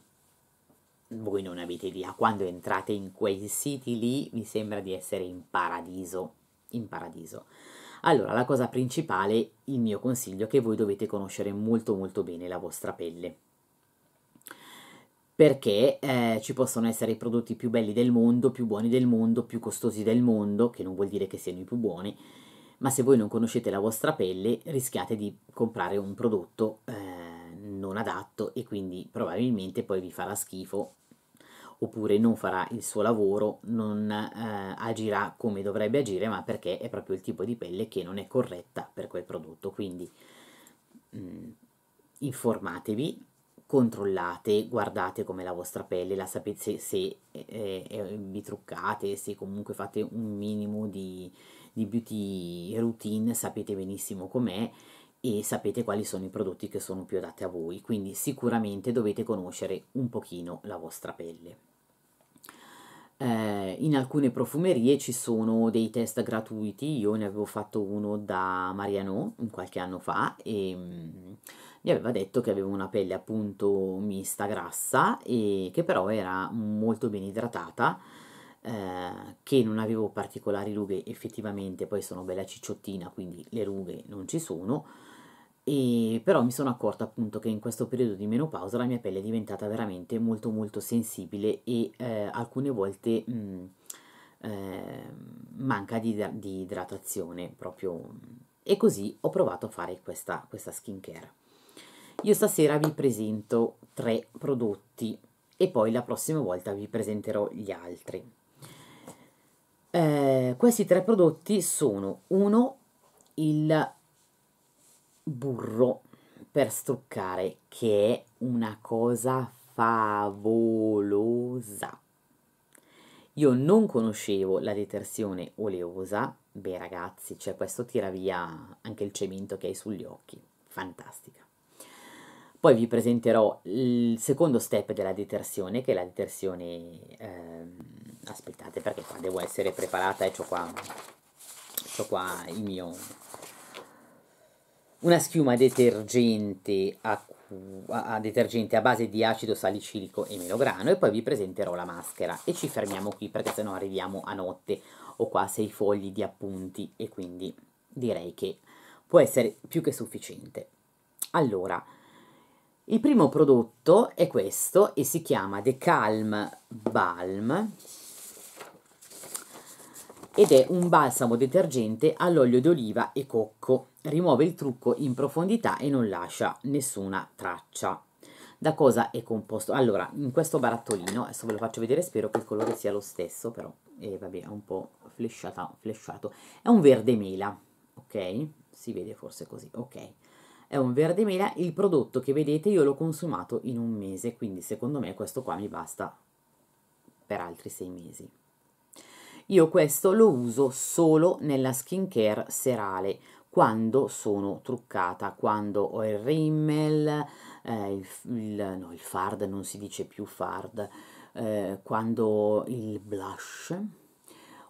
voi non avete idea, quando entrate in quei siti lì mi sembra di essere in paradiso, in paradiso. Allora, la cosa principale, il mio consiglio è che voi dovete conoscere molto molto bene la vostra pelle. Perché eh, ci possono essere i prodotti più belli del mondo, più buoni del mondo, più costosi del mondo, che non vuol dire che siano i più buoni, ma se voi non conoscete la vostra pelle rischiate di comprare un prodotto eh, non adatto e quindi probabilmente poi vi farà schifo oppure non farà il suo lavoro, non eh, agirà come dovrebbe agire, ma perché è proprio il tipo di pelle che non è corretta per quel prodotto. Quindi mh, mm, informatevi, controllate, guardate come la vostra pelle, la sapete se, se eh, eh, vi truccate, se comunque fate un minimo di, di beauty routine, sapete benissimo com'è e sapete quali sono i prodotti che sono più adatti a voi, quindi sicuramente dovete conoscere un pochino la vostra pelle. Eh, in alcune profumerie ci sono dei test gratuiti, io ne avevo fatto uno da Mariano qualche anno fa e mm, mi aveva detto che avevo una pelle appunto mista, grassa e che però era molto ben idratata eh, che non avevo particolari rughe effettivamente poi sono bella cicciottina quindi le rughe non ci sono e però mi sono accorta appunto che in questo periodo di menopausa la mia pelle è diventata veramente molto molto sensibile e eh, alcune volte mh, mm, eh, manca di, di, idratazione proprio mm. e così ho provato a fare questa, questa care Io stasera vi presento tre prodotti e poi la prossima volta vi presenterò gli altri. Eh, questi tre prodotti sono uno il burro per struccare che è una cosa favolosa. Io non conoscevo la detersione oleosa, beh ragazzi, cioè questo tira via anche il cemento che hai sugli occhi, fantastica. Poi vi presenterò il secondo step della detersione, che è la detersione... Ehm, aspettate perché qua devo essere preparata e ho qua, qua il mio una schiuma detergente a, a, detergente a base di acido salicilico e melograno e poi vi presenterò la maschera e ci fermiamo qui perché sennò arriviamo a notte ho qua sei fogli di appunti e quindi direi che può essere più che sufficiente allora il primo prodotto è questo e si chiama The Calm Balm ed è un balsamo detergente all'olio d'oliva e cocco. Rimuove il trucco in profondità e non lascia nessuna traccia. Da cosa è composto? Allora, in questo barattolino, adesso ve lo faccio vedere, spero che il colore sia lo stesso, però eh, vabbè, è un po' flesciato, È un verde mela, ok? Si vede forse così, ok. È un verde mela, il prodotto che vedete io l'ho consumato in un mese, quindi secondo me questo qua mi basta per altri sei mesi. Io questo lo uso solo nella skincare serale, quando sono truccata, quando ho il rimmel, eh, il, il, no, il fard non si dice più fard, eh, quando il blush,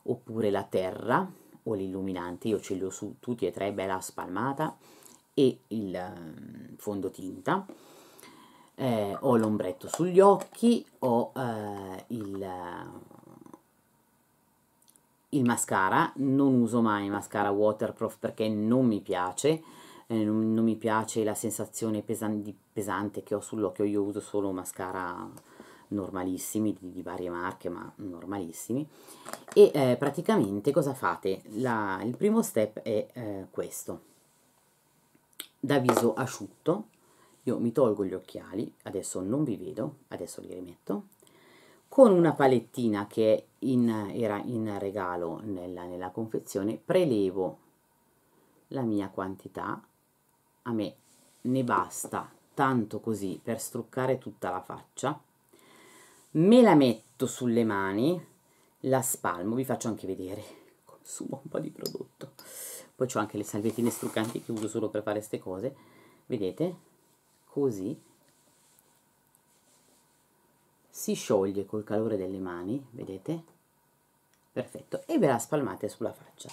oppure la terra o l'illuminante, io ce li ho su tutti e tre bella spalmata, e il ehm, fondotinta, eh, ho l'ombretto sugli occhi, ho eh, il il mascara, non uso mai mascara waterproof perché non mi piace, eh, non, non, mi piace la sensazione pesan pesante che ho sull'occhio, io uso solo mascara normalissimi, di, di varie marche ma normalissimi e eh, praticamente cosa fate? La, il primo step è eh, questo, da viso asciutto, io mi tolgo gli occhiali, adesso non vi vedo, adesso li rimetto con una palettina che in, era in regalo nella, nella confezione, prelevo la mia quantità, a me ne basta tanto così per struccare tutta la faccia, me la metto sulle mani, la spalmo, vi faccio anche vedere, consumo un po' di prodotto, poi ho anche le salviettine struccanti che uso solo per fare queste cose, vedete, così, si scioglie col calore delle mani, vedete? Perfetto, e ve la spalmate sulla faccia.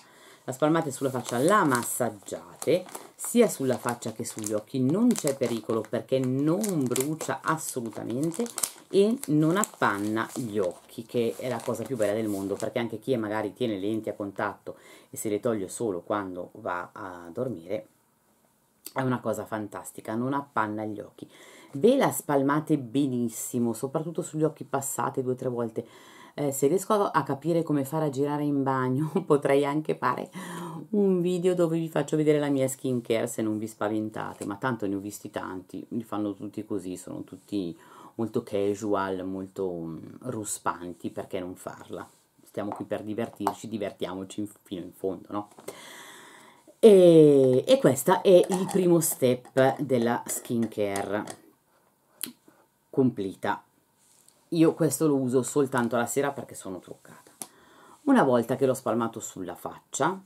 La spalmate sulla faccia, la massaggiate sia sulla faccia che sugli occhi, non c'è pericolo perché non brucia assolutamente e non appanna gli occhi, che è la cosa più bella del mondo, perché anche chi magari tiene le lenti a contatto e se le toglie solo quando va a dormire, è una cosa fantastica, non appanna gli occhi. Ve la spalmate benissimo, soprattutto sugli occhi passati due o tre volte. Eh, se riesco a capire come fare a girare in bagno, potrei anche fare un video dove vi faccio vedere la mia skin care, se non vi spaventate, ma tanto ne ho visti tanti, li fanno tutti così, sono tutti molto casual, molto um, ruspanti, perché non farla? Stiamo qui per divertirci, divertiamoci fino in fondo, no? E, e questo è il primo step della skincare completa. Io questo lo uso soltanto la sera perché sono truccata. Una volta che l'ho spalmato sulla faccia,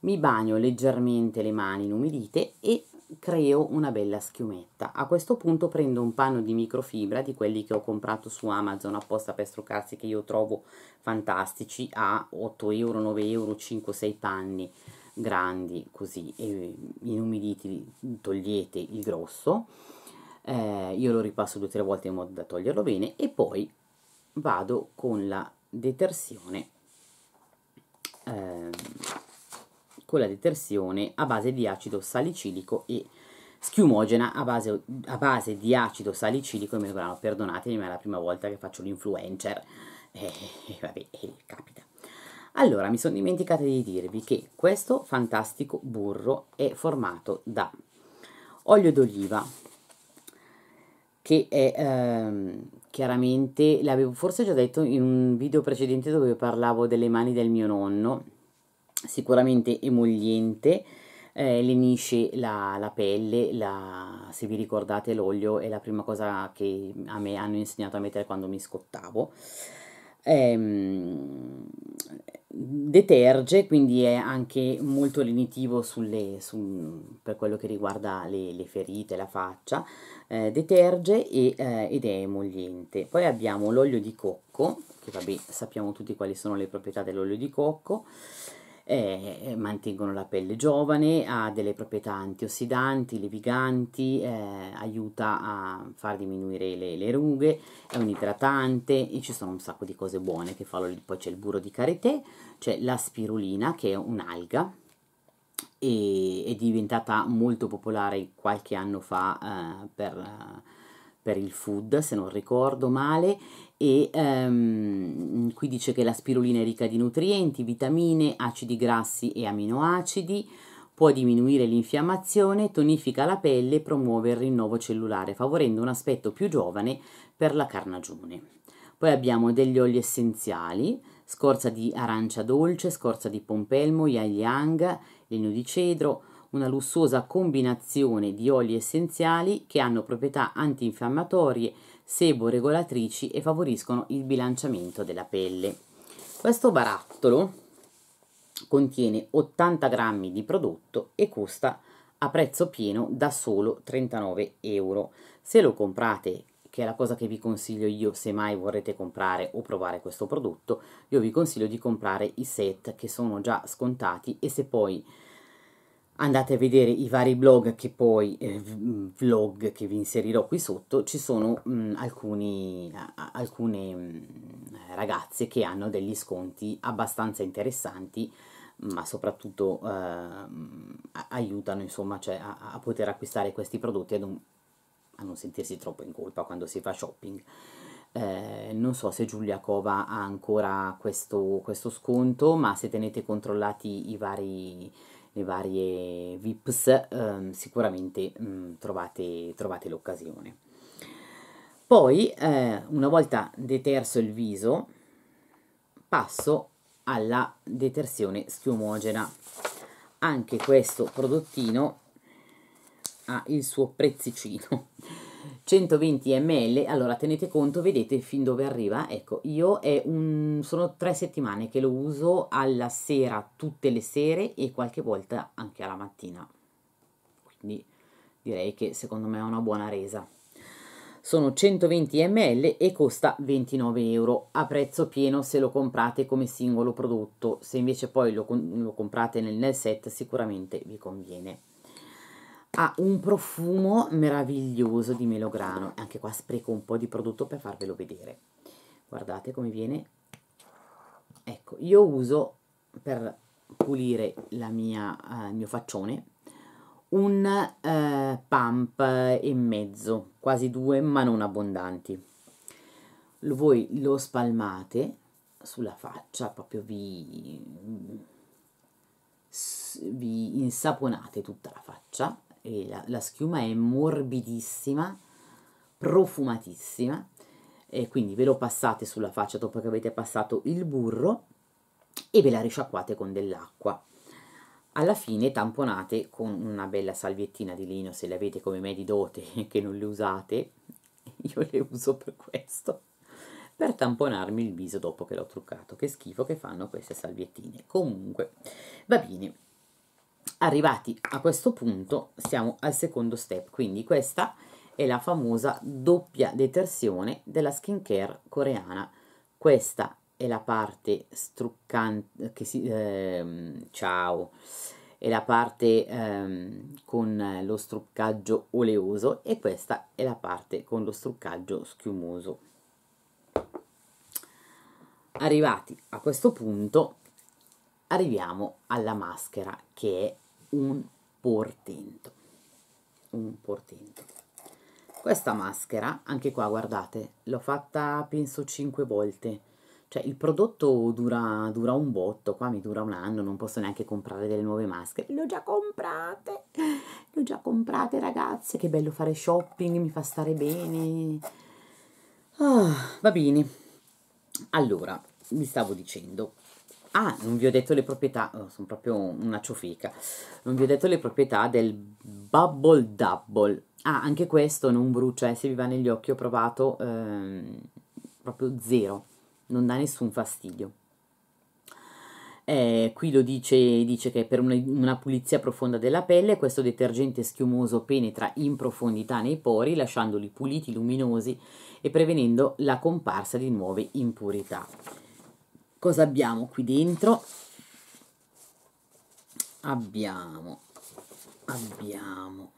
mi bagno leggermente le mani inumidite e creo una bella schiumetta. A questo punto prendo un panno di microfibra di quelli che ho comprato su Amazon apposta per struccarsi che io trovo fantastici a 8 euro, 9 euro, 5, 6 panni grandi così e inumiditi togliete il grosso eh, io lo ripasso due o tre volte in modo da toglierlo bene e poi vado con la detersione eh, con la detersione a base di acido salicilico e schiumogena a base, a base di acido salicilico e melograno perdonatemi ma è la prima volta che faccio l'influencer e eh, vabbè eh, capita allora, mi sono dimenticata di dirvi che questo fantastico burro è formato da olio d'oliva, che è ehm, chiaramente, l'avevo forse già detto in un video precedente dove parlavo delle mani del mio nonno, sicuramente emogliente, eh, lenisce la, la pelle, la, se vi ricordate l'olio è la prima cosa che a me hanno insegnato a mettere quando mi scottavo, ehm, deterge, quindi è anche molto lenitivo sulle, su, per quello che riguarda le, le ferite, la faccia, eh, deterge e, eh, ed è emoliente. Poi abbiamo l'olio di cocco, che vabbè sappiamo tutti quali sono le proprietà dell'olio di cocco, eh, eh, mantengono la pelle giovane, ha delle proprietà antiossidanti, leviganti, eh, aiuta a far diminuire le, le, rughe, è un idratante e ci sono un sacco di cose buone che fa lì. Poi c'è il burro di karité, c'è la spirulina che è un'alga e è diventata molto popolare qualche anno fa eh, per per il food, se non ricordo male, e ehm, qui dice che la spirulina è ricca di nutrienti, vitamine, acidi grassi e aminoacidi, può diminuire l'infiammazione, tonifica la pelle e promuove il rinnovo cellulare, favorendo un aspetto più giovane per la carnagione. Poi abbiamo degli oli essenziali, scorza di arancia dolce, scorza di pompelmo, yang yang, legno di cedro, una lussuosa combinazione di oli essenziali che hanno proprietà antinfiammatorie, sebo-regolatrici e favoriscono il bilanciamento della pelle. Questo barattolo contiene 80 grammi di prodotto e costa a prezzo pieno da solo 39 euro. Se lo comprate che è la cosa che vi consiglio io se mai vorrete comprare o provare questo prodotto, io vi consiglio di comprare i set che sono già scontati e se poi andate a vedere i vari blog che poi eh, mm, vlog che vi inserirò qui sotto ci sono mh, mm, alcuni, a, alcune mh, mm, ragazze che hanno degli sconti abbastanza interessanti ma soprattutto eh, aiutano insomma cioè, a, a, poter acquistare questi prodotti ad un, a non sentirsi troppo in colpa quando si fa shopping eh, non so se Giulia Cova ha ancora questo, questo sconto ma se tenete controllati i vari le varie VIPs, ehm, sicuramente mh, mm, trovate, trovate l'occasione. Poi, eh, una volta deterso il viso, passo alla detersione schiumogena. Anche questo prodottino ha il suo prezzicino 120 ml, allora tenete conto, vedete fin dove arriva, ecco, io un, sono tre settimane che lo uso alla sera, tutte le sere e qualche volta anche alla mattina, quindi direi che secondo me è una buona resa. Sono 120 ml e costa 29 euro a prezzo pieno se lo comprate come singolo prodotto, se invece poi lo, lo comprate nel, nel set sicuramente vi conviene ha un profumo meraviglioso di melograno anche qua spreco un po' di prodotto per farvelo vedere guardate come viene ecco io uso per pulire mia, eh, il mio faccione un eh, pump e mezzo quasi due ma non abbondanti voi lo spalmate sulla faccia proprio vi vi insaponate tutta la faccia e la, la schiuma è morbidissima, profumatissima, e quindi ve lo passate sulla faccia dopo che avete passato il burro e ve la risciacquate con dell'acqua. Alla fine tamponate con una bella salviettina di lino, se le avete come me di dote che non le usate, io le uso per questo, per tamponarmi il viso dopo che l'ho truccato. Che schifo che fanno queste salviettine. Comunque, va bene arrivati a questo punto siamo al secondo step quindi questa è la famosa doppia detersione della skincare coreana questa è la parte struccante che si eh, ciao è la parte ehm, con lo struccaggio oleoso e questa è la parte con lo struccaggio schiumoso arrivati a questo punto arriviamo alla maschera che è un portento. Un portento. Questa maschera, anche qua guardate, l'ho fatta penso 5 volte. Cioè il prodotto dura, dura un botto, qua mi dura un anno, non posso neanche comprare delle nuove maschere. Le ho già comprate, le ho già comprate ragazze, che bello fare shopping, mi fa stare bene. Oh, va bene. Allora, vi stavo dicendo, Ah, non vi ho detto le proprietà, oh, sono proprio una ciofica. Non vi ho detto le proprietà del Bubble Double. Ah, anche questo non brucia, eh, se vi va negli occhi ho provato ehm, proprio zero, non dà nessun fastidio. Eh, qui lo dice, dice che per una, una, pulizia profonda della pelle questo detergente schiumoso penetra in profondità nei pori lasciandoli puliti, luminosi e prevenendo la comparsa di nuove impurità cosa abbiamo qui dentro? Abbiamo, abbiamo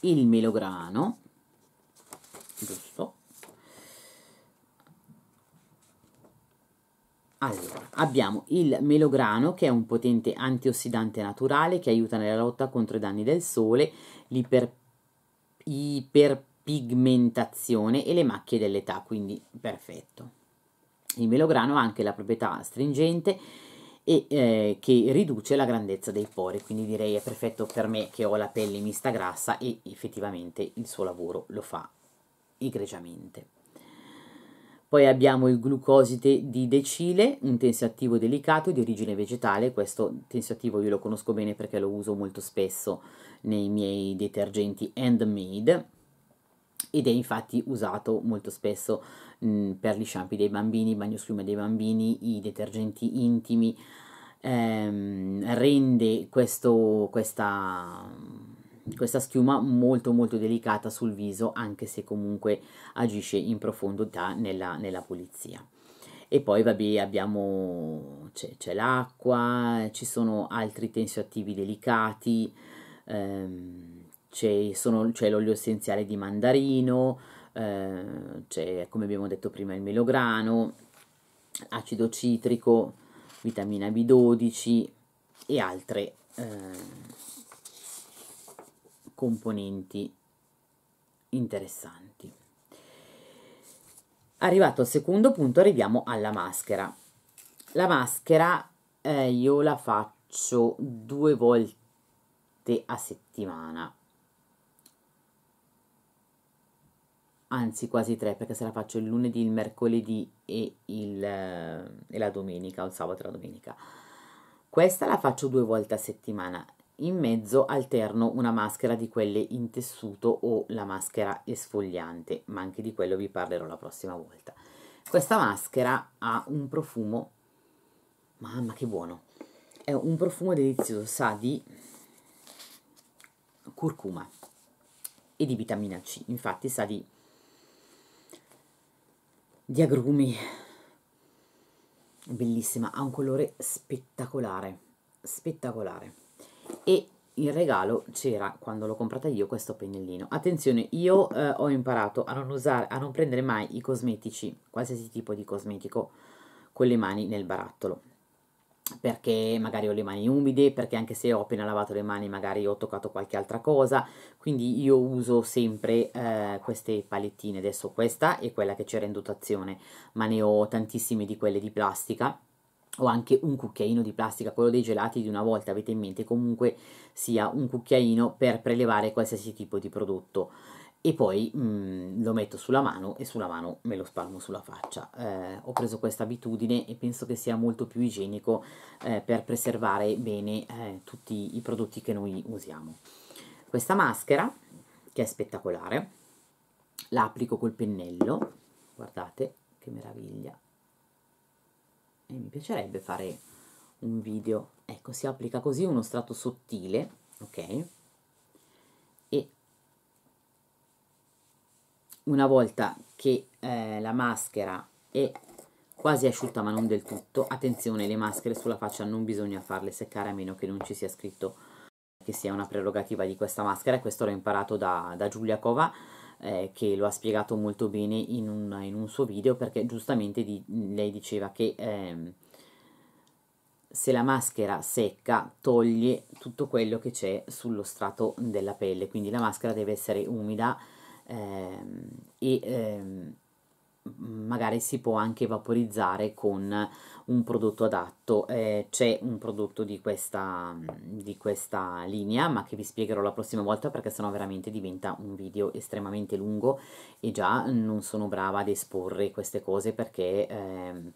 il melograno, giusto? Allora, abbiamo il melograno che è un potente antiossidante naturale che aiuta nella lotta contro i danni del sole, l'iper iperpigmentazione e le macchie dell'età, quindi perfetto. Il melograno ha anche la proprietà stringente e eh, che riduce la grandezza dei pori, quindi direi è perfetto per me che ho la pelle mista grassa e effettivamente il suo lavoro lo fa egregiamente. Poi abbiamo il glucosite di decile, un tensioattivo delicato di origine vegetale, questo tensioattivo io lo conosco bene perché lo uso molto spesso nei miei detergenti handmade ed è infatti usato molto spesso mh, mm, per gli shampoo dei bambini, il bagnoschiuma dei bambini, i detergenti intimi, ehm, rende questo, questa, questa schiuma molto molto delicata sul viso anche se comunque agisce in profondità nella, nella pulizia. E poi vabbè abbiamo, c'è, c'è l'acqua, ci sono altri tensioattivi delicati, ehm, c'è, sono, c'è l'olio essenziale di mandarino, eh, c'è come abbiamo detto prima il melograno, acido citrico, vitamina B12 e altre eh, componenti interessanti. Arrivato al secondo punto arriviamo alla maschera. La maschera eh, io la faccio due volte a settimana anzi quasi tre perché se la faccio il lunedì, il mercoledì e, il, eh, e la domenica o il sabato e la domenica. Questa la faccio due volte a settimana. In mezzo alterno una maschera di quelle in tessuto o la maschera esfogliante, ma anche di quello vi parlerò la prossima volta. Questa maschera ha un profumo, mamma che buono, è un profumo delizioso, sa di curcuma e di vitamina C, infatti sa di di agrumi bellissima ha un colore spettacolare spettacolare e in regalo c'era quando l'ho comprata io questo pennellino attenzione io eh, ho imparato a non usare a non prendere mai i cosmetici qualsiasi tipo di cosmetico con le mani nel barattolo perché magari ho le mani umide, perché anche se ho appena lavato le mani magari ho toccato qualche altra cosa, quindi io uso sempre eh, queste palettine, adesso questa è quella che c'era in dotazione, ma ne ho tantissime di quelle di plastica, ho anche un cucchiaino di plastica, quello dei gelati di una volta, avete in mente comunque sia un cucchiaino per prelevare qualsiasi tipo di prodotto e poi mh, mm, lo metto sulla mano e sulla mano me lo spalmo sulla faccia. Eh, ho preso questa abitudine e penso che sia molto più igienico eh, per preservare bene eh, tutti i prodotti che noi usiamo. Questa maschera, che è spettacolare, la applico col pennello, guardate che meraviglia, e mi piacerebbe fare un video, ecco si applica così uno strato sottile, ok? una volta che eh, la maschera è quasi asciutta ma non del tutto, attenzione le maschere sulla faccia non bisogna farle seccare a meno che non ci sia scritto che sia una prerogativa di questa maschera, questo l'ho imparato da, da Giulia Cova eh, che lo ha spiegato molto bene in un, in un suo video perché giustamente di, lei diceva che ehm, se la maschera secca toglie tutto quello che c'è sullo strato della pelle, quindi la maschera deve essere umida ehm, e ehm, magari si può anche vaporizzare con un prodotto adatto eh, c'è un prodotto di questa, di questa linea ma che vi spiegherò la prossima volta perché sennò veramente diventa un video estremamente lungo e già non sono brava ad esporre queste cose perché ehm,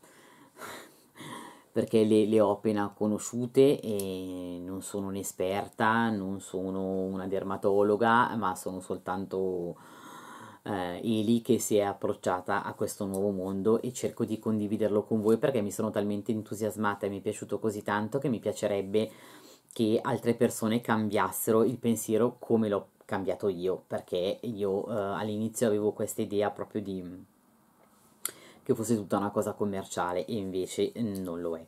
perché le, le, ho appena conosciute e non sono un'esperta, non sono una dermatologa, ma sono soltanto eh, Eli che si è approcciata a questo nuovo mondo e cerco di condividerlo con voi perché mi sono talmente entusiasmata e mi è piaciuto così tanto che mi piacerebbe che altre persone cambiassero il pensiero come l'ho cambiato io perché io eh, all'inizio avevo questa idea proprio di che fosse tutta una cosa commerciale e invece mm, non lo è.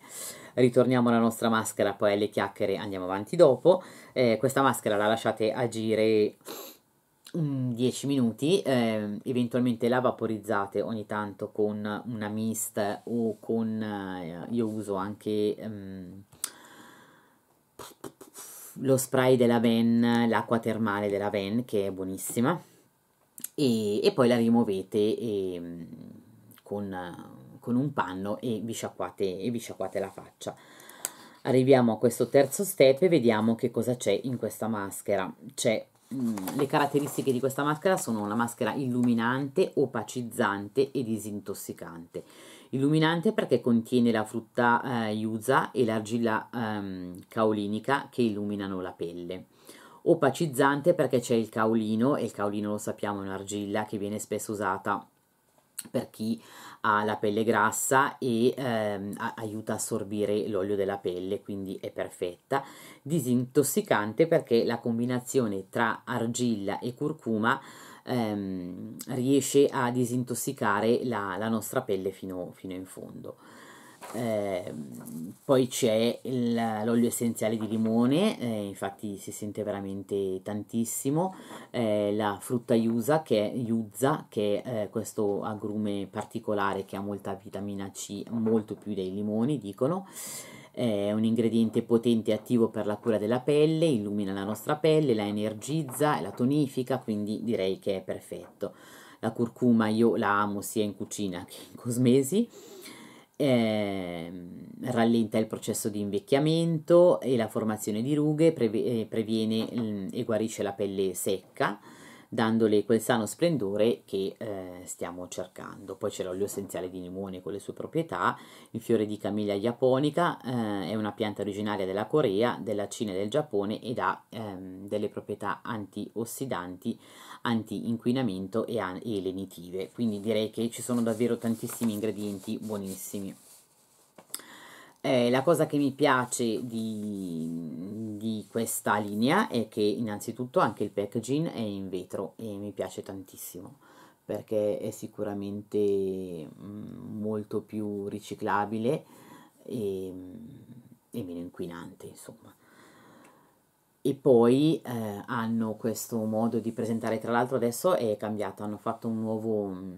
Ritorniamo alla nostra maschera, poi alle chiacchiere andiamo avanti dopo. Eh, questa maschera la lasciate agire un 10 minuti, eh, eventualmente la vaporizzate ogni tanto con una mist o con, eh, io uso anche ehm, lo spray della Ven, l'acqua termale della Ven che è buonissima e, e poi la rimuovete e, ehm, con, con, un panno e vi, sciacquate, e vi sciacquate la faccia. Arriviamo a questo terzo step e vediamo che cosa c'è in questa maschera. C'è Mm, le caratteristiche di questa maschera sono una maschera illuminante, opacizzante e disintossicante. Illuminante perché contiene la frutta eh, yusa e l'argilla ehm, caulinica che illuminano la pelle. Opacizzante perché c'è il caolino e il caolino lo sappiamo è un'argilla che viene spesso usata per chi ha la pelle grassa e ehm, aiuta a assorbire l'olio della pelle, quindi è perfetta. Disintossicante perché la combinazione tra argilla e curcuma ehm, riesce a disintossicare la, la nostra pelle fino, fino in fondo. Ehm, poi c'è il, l'olio essenziale di limone, eh, infatti si sente veramente tantissimo, eh, la frutta yusa che è, yuza, che è eh, questo agrume particolare che ha molta vitamina C, molto più dei limoni dicono, è un ingrediente potente e attivo per la cura della pelle, illumina la nostra pelle, la energizza e la tonifica, quindi direi che è perfetto. La curcuma io la amo sia in cucina che in cosmesi eh, rallenta il processo di invecchiamento e la formazione di rughe, previ- eh, previene mh, mm, e guarisce la pelle secca, dandole quel sano splendore che eh, stiamo cercando. Poi c'è l'olio essenziale di limone con le sue proprietà, il fiore di camiglia japonica eh, è una pianta originaria della Corea, della Cina e del Giappone ed ha ehm, delle proprietà antiossidanti anti-inquinamento e, an- e lenitive. Quindi direi che ci sono davvero tantissimi ingredienti buonissimi. Eh, la cosa che mi piace di, di, questa linea è che innanzitutto anche il packaging è in vetro e mi piace tantissimo perché è sicuramente mm, molto più riciclabile e, mm, e meno inquinante insomma e poi eh, hanno questo modo di presentare, tra l'altro adesso è cambiato, hanno fatto un nuovo, mm,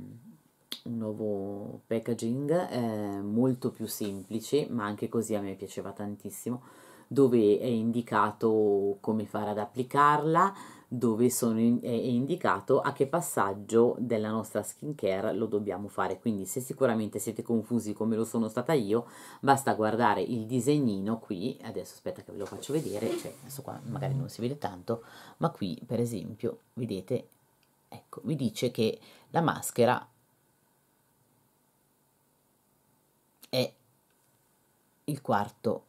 un nuovo packaging eh, molto più semplice, ma anche così a me piaceva tantissimo, dove è indicato come fare ad applicarla, dove in, è, è indicato a che passaggio della nostra skincare lo dobbiamo fare. Quindi se sicuramente siete confusi come lo sono stata io, basta guardare il disegnino qui, adesso aspetta che ve lo faccio vedere, cioè, adesso qua magari non si vede tanto, ma qui per esempio, vedete, ecco, vi dice che la maschera è il quarto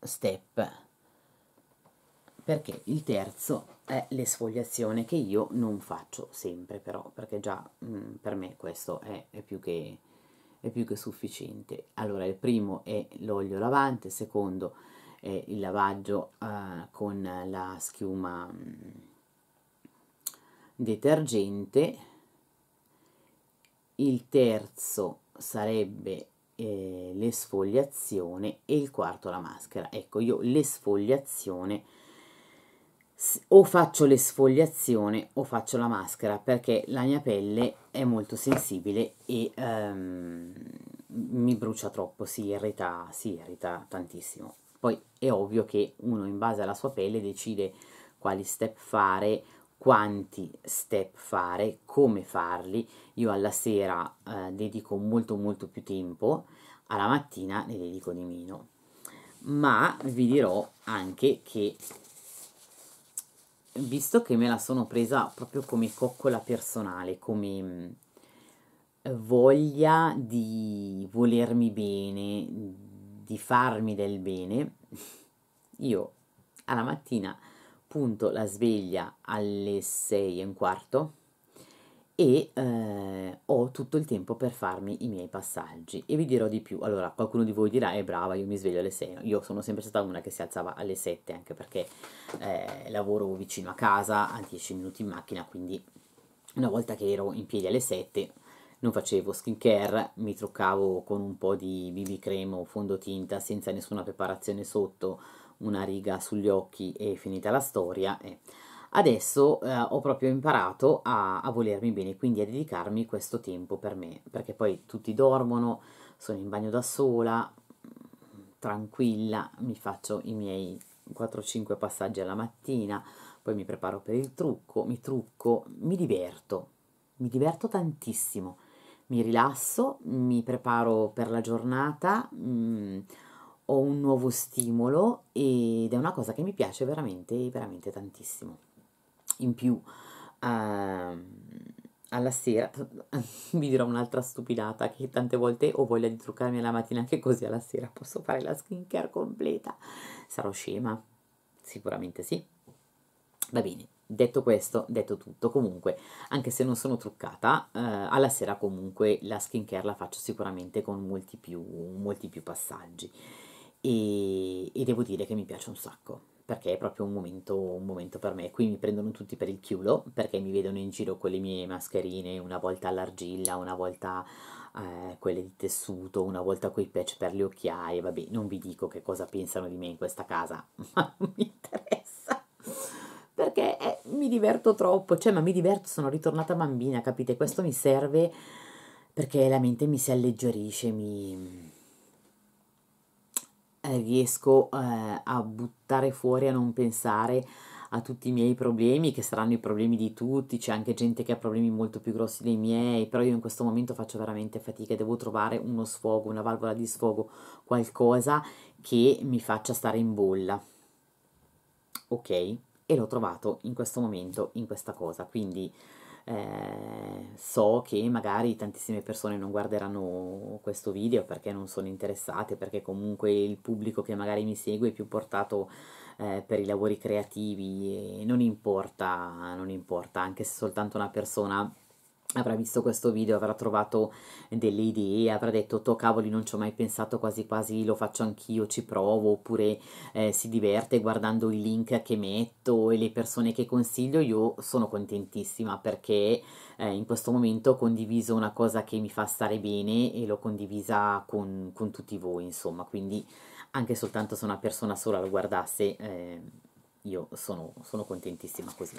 step perché il terzo è l'esfogliazione che io non faccio sempre però perché già mh, mm, per me questo è, è, più che, è, più che, sufficiente allora il primo è l'olio lavante il secondo è il lavaggio uh, con la schiuma mh, mm, detergente il terzo sarebbe eh, l'esfogliazione e il quarto la maschera ecco io l'esfogliazione o faccio l'esfoliazione o faccio la maschera perché la mia pelle è molto sensibile e um, mi brucia troppo, si irrita, si irrita tantissimo. Poi è ovvio che uno in base alla sua pelle decide quali step fare, quanti step fare, come farli. Io alla sera eh, dedico molto molto più tempo, alla mattina ne dedico di meno. Ma vi dirò anche che visto che me la sono presa proprio come coccola personale, come voglia di volermi bene, di farmi del bene, io alla mattina punto la sveglia alle sei e un quarto e eh, ho tutto il tempo per farmi i miei passaggi e vi dirò di più. Allora, qualcuno di voi dirà, è eh, brava, io mi sveglio alle 6, io sono sempre stata una che si alzava alle 7 anche perché eh, lavoro vicino a casa a 10 minuti in macchina, quindi una volta che ero in piedi alle 7 non facevo skincare, mi truccavo con un po' di BB crema o fondotinta senza nessuna preparazione sotto, una riga sugli occhi e finita la storia. Eh Adesso eh, ho proprio imparato a, a, volermi bene, quindi a dedicarmi questo tempo per me, perché poi tutti dormono, sono in bagno da sola, tranquilla, mi faccio i miei 4-5 passaggi alla mattina, poi mi preparo per il trucco, mi trucco, mi diverto, mi diverto tantissimo, mi rilasso, mi preparo per la giornata, mh, mm, ho un nuovo stimolo ed è una cosa che mi piace veramente, veramente tantissimo in più uh, alla sera vi dirò un'altra stupidata che tante volte ho voglia di truccarmi alla mattina anche così alla sera posso fare la skincare completa sarò scema sicuramente sì va bene detto questo detto tutto comunque anche se non sono truccata eh, alla sera comunque la skincare la faccio sicuramente con molti più, molti più passaggi e, e devo dire che mi piace un sacco perché è proprio un momento, un momento, per me. Qui mi prendono tutti per il chiulo perché mi vedono in giro con le mie mascherine, una volta all'argilla, una volta eh, quelle di tessuto, una volta quei patch per le occhiaie. Vabbè, non vi dico che cosa pensano di me in questa casa, ma non mi interessa perché eh, mi diverto troppo. Cioè, ma mi diverto, sono ritornata bambina, capite? Questo mi serve perché la mente mi si alleggerisce, mi eh, riesco eh, a buttare fuori, a non pensare a tutti i miei problemi, che saranno i problemi di tutti, c'è anche gente che ha problemi molto più grossi dei miei, però io in questo momento faccio veramente fatica, devo trovare uno sfogo, una valvola di sfogo, qualcosa che mi faccia stare in bolla. Ok? E l'ho trovato in questo momento, in questa cosa, quindi eh, so che magari tantissime persone non guarderanno questo video perché non sono interessate, perché comunque il pubblico che magari mi segue è più portato eh, per i lavori creativi e non importa, non importa, anche se soltanto una persona avrà visto questo video, avrà trovato delle idee, avrà detto to cavoli non ci ho mai pensato quasi quasi lo faccio anch'io, ci provo, oppure eh, si diverte guardando i link che metto e le persone che consiglio, io sono contentissima perché eh, in questo momento ho condiviso una cosa che mi fa stare bene e l'ho condivisa con, con tutti voi, insomma, quindi anche soltanto se una persona sola lo guardasse, eh, io sono, sono contentissima così.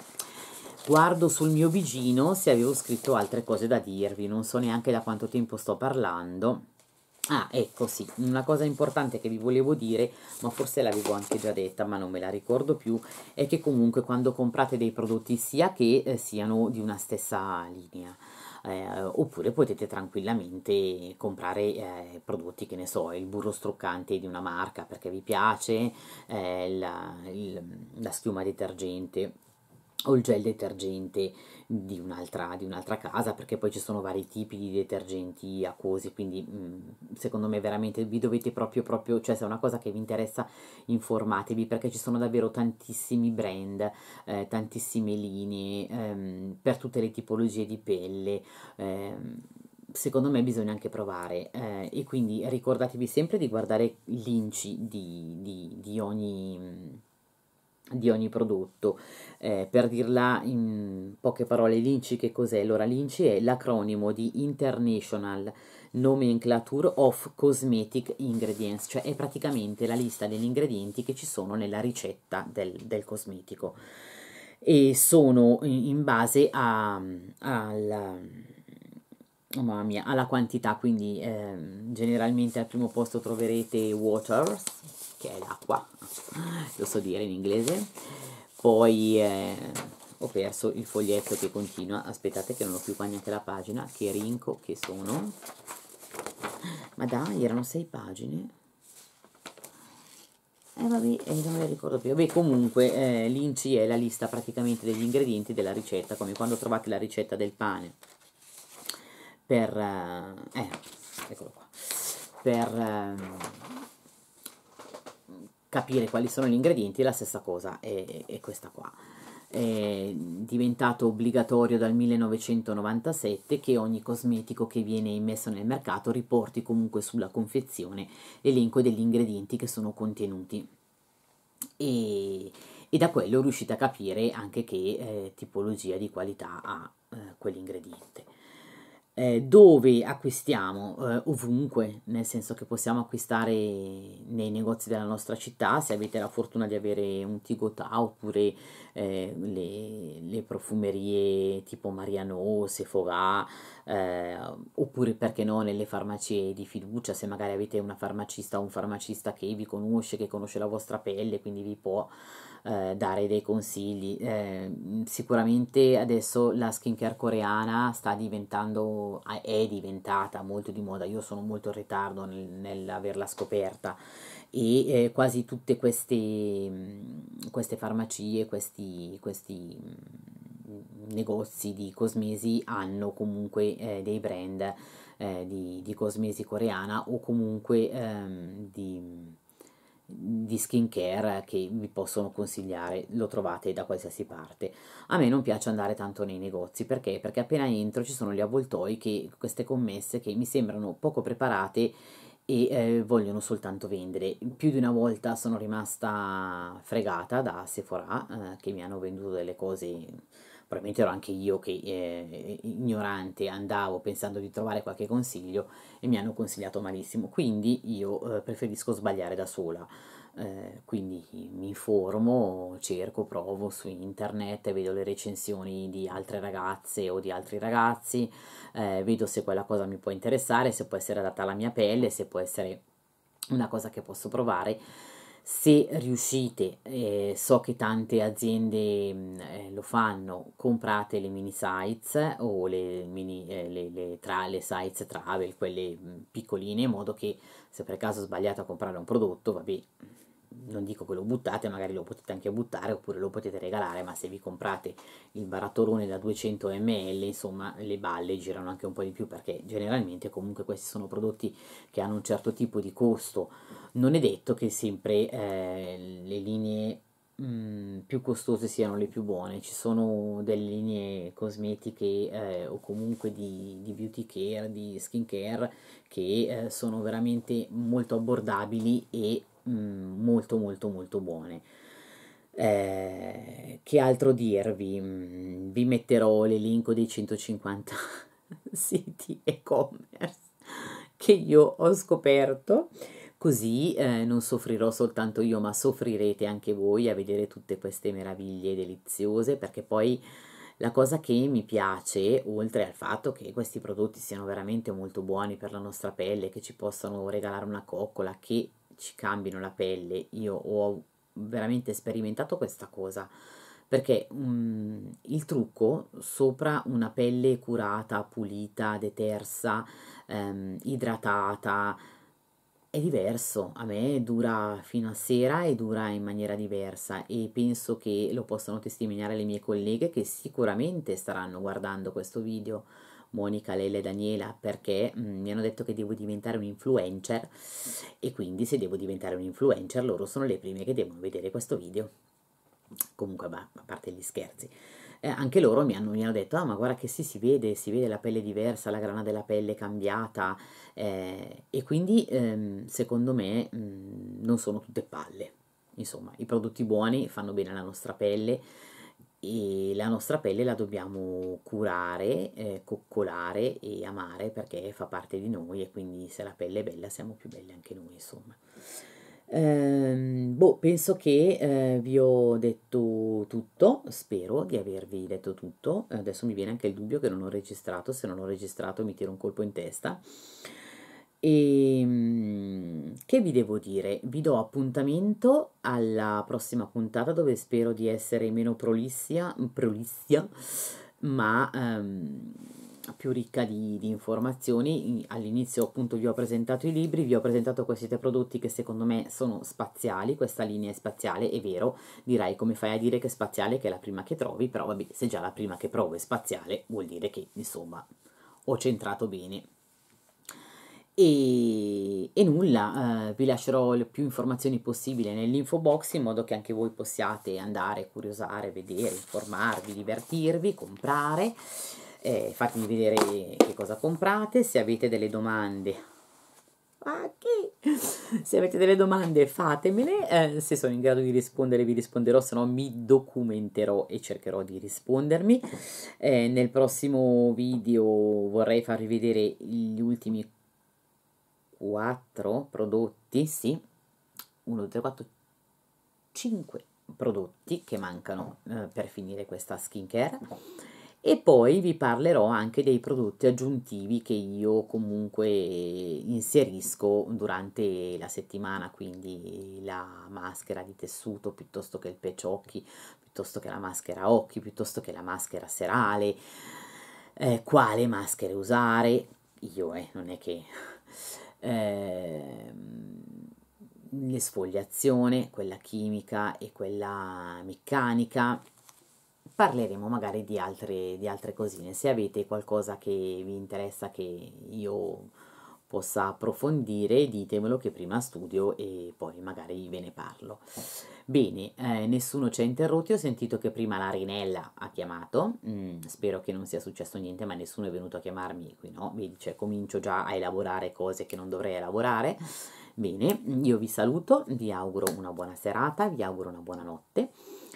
Guardo sul mio bigino se avevo scritto altre cose da dirvi, non so neanche da quanto tempo sto parlando. Ah, ecco sì, una cosa importante che vi volevo dire, ma forse l'avevo anche già detta, ma non me la ricordo più, è che comunque quando comprate dei prodotti sia che eh, siano di una stessa linea. Eh, oppure potete tranquillamente comprare eh, prodotti che ne so il burro struccante di una marca perché vi piace eh, la, il, la schiuma detergente o il gel detergente di un'altra, di un'altra, casa, perché poi ci sono vari tipi di detergenti acquosi, quindi mh, mhmm, secondo me veramente vi dovete proprio, proprio, cioè se è una cosa che vi interessa informatevi, perché ci sono davvero tantissimi brand, eh, tantissime linee ehm, per tutte le tipologie di pelle. Ehm, secondo me bisogna anche provare eh, e quindi ricordatevi sempre di guardare l'inci di, di, di ogni mhmm, di ogni prodotto. Eh, per dirla in poche parole, l'INCI che cos'è? Allora, l'INCI è l'acronimo di International Nomenclature of Cosmetic Ingredients, cioè è praticamente la lista degli ingredienti che ci sono nella ricetta del, del cosmetico e sono in base a, alla, oh mia, alla quantità, quindi eh, generalmente al primo posto troverete Waters, che è l'acqua, lo so dire in inglese. Poi eh, ho perso il foglietto che continua, aspettate che non ho più qua neanche la pagina, che rinco che sono. Ma dai, erano sei pagine. Eh vabbè, eh, non le ricordo più. Beh, comunque, eh, l'inci è la lista praticamente degli ingredienti della ricetta, come quando trovate la ricetta del pane. Per... Eh, eh eccolo qua. Per... Eh, capire quali sono gli ingredienti, la stessa cosa è, è questa qua. È diventato obbligatorio dal 1997 che ogni cosmetico che viene immesso nel mercato riporti comunque sulla confezione l'elenco degli ingredienti che sono contenuti. E, e da quello riuscite a capire anche che eh, tipologia di qualità ha eh, quell'ingrediente eh, dove acquistiamo? Eh, ovunque, nel senso che possiamo acquistare nei negozi della nostra città se avete la fortuna di avere un Tigotà oppure eh, le, le, profumerie tipo Mariano, Sephora eh, oppure perché no nelle farmacie di fiducia se magari avete una farmacista o un farmacista che vi conosce, che conosce la vostra pelle quindi vi può eh, dare dei consigli. Eh, sicuramente adesso la skincare coreana sta diventando, eh, è diventata molto di moda, io sono molto in ritardo nel, nell'averla scoperta e eh, quasi tutte queste, mm, queste farmacie, questi, questi mm, negozi di cosmesi hanno comunque eh, dei brand eh, di, di, cosmesi coreana o comunque ehm, di di skincare che vi possono consigliare, lo trovate da qualsiasi parte. A me non piace andare tanto nei negozi perché? Perché appena entro ci sono gli avvoltoi che queste commesse che mi sembrano poco preparate e eh, vogliono soltanto vendere. Più di una volta sono rimasta fregata da Sephora eh, che mi hanno venduto delle cose probabilmente ero anche io che eh, ignorante andavo pensando di trovare qualche consiglio e mi hanno consigliato malissimo, quindi io eh, preferisco sbagliare da sola. Eh, quindi mi informo, cerco, provo su internet, vedo le recensioni di altre ragazze o di altri ragazzi, eh, vedo se quella cosa mi può interessare, se può essere adatta alla mia pelle, se può essere una cosa che posso provare se riuscite, eh, so che tante aziende mm, eh, lo fanno, comprate le mini sites o le, mini, eh, le, le, tra, le sites travel, quelle mm, piccoline, in modo che se per caso sbagliate a comprare un prodotto, vabbè, non dico che lo buttate, magari lo potete anche buttare oppure lo potete regalare, ma se vi comprate il barattolone da 200 ml, insomma, le balle girano anche un po' di più perché generalmente comunque questi sono prodotti che hanno un certo tipo di costo. Non è detto che sempre eh, le linee mh, mm, più costose siano le più buone, ci sono delle linee cosmetiche eh, o comunque di, di, beauty care, di skin care che eh, sono veramente molto abbordabili e Mm, molto molto molto buone. Eh, che altro dirvi? Mm, vi metterò l'elenco dei 150 siti e-commerce che io ho scoperto, così eh, non soffrirò soltanto io, ma soffrirete anche voi a vedere tutte queste meraviglie deliziose, perché poi la cosa che mi piace, oltre al fatto che questi prodotti siano veramente molto buoni per la nostra pelle, che ci possano regalare una coccola, che ci cambino la pelle. Io ho veramente sperimentato questa cosa perché um, il trucco sopra una pelle curata, pulita, detersa, um, idratata è diverso, a me dura fino a sera e dura in maniera diversa e penso che lo possano testimoniare le mie colleghe che sicuramente staranno guardando questo video Monica, Lele e Daniela perché mh, mm, mi hanno detto che devo diventare un influencer e quindi se devo diventare un influencer loro sono le prime che devono vedere questo video. Comunque, bah, a parte gli scherzi. Eh, anche loro mi hanno, mi hanno, detto, ah ma guarda che sì, si vede, si vede la pelle diversa, la grana della pelle cambiata eh, e quindi ehm, secondo me mh, mm, non sono tutte palle. Insomma, i prodotti buoni fanno bene alla nostra pelle, e la nostra pelle la dobbiamo curare, eh, coccolare e amare perché fa parte di noi e quindi se la pelle è bella siamo più belli anche noi, insomma. Ehm, boh, penso che eh, vi ho detto tutto, spero di avervi detto tutto. Adesso mi viene anche il dubbio che non ho registrato, se non ho registrato mi tiro un colpo in testa. E ehm, che vi devo dire? Vi do appuntamento alla prossima puntata dove spero di essere meno prolissia, prolissia ma ehm, più ricca di, di, informazioni. All'inizio appunto vi ho presentato i libri, vi ho presentato questi tre prodotti che secondo me sono spaziali, questa linea è spaziale, è vero, direi come fai a dire che è spaziale che è la prima che trovi, però vabbè se già la prima che provo è spaziale vuol dire che insomma ho centrato bene. E, e nulla, eh, vi lascerò le più informazioni possibili nell'info box in modo che anche voi possiate andare, curiosare, vedere, informarvi, divertirvi, comprare. Eh, fatemi vedere che cosa comprate, se avete delle domande se avete delle domande fatemele, eh, se sono in grado di rispondere vi risponderò, se no mi documenterò e cercherò di rispondermi. Eh, nel prossimo video vorrei farvi vedere gli ultimi 4 prodotti, sì, 1, 2, 3, 4, 5 prodotti che mancano eh, per finire questa skincare e poi vi parlerò anche dei prodotti aggiuntivi che io comunque inserisco durante la settimana, quindi la maschera di tessuto piuttosto che il peciocchi, piuttosto che la maschera occhi, piuttosto che la maschera serale, eh, quale maschera usare, io eh, non è che eh, l'esfoliazione, quella chimica e quella meccanica. Parleremo magari di altre, di altre cosine. Se avete qualcosa che vi interessa, che io possa approfondire, ditemelo che prima studio e poi magari ve ne parlo. Bene, eh, nessuno ci ha interrotti, ho sentito che prima la Rinella ha chiamato, mm, spero che non sia successo niente, ma nessuno è venuto a chiamarmi qui, no? Vedi, cioè comincio già a elaborare cose che non dovrei elaborare. Bene, io vi saluto, vi auguro una buona serata, vi auguro una buona notte.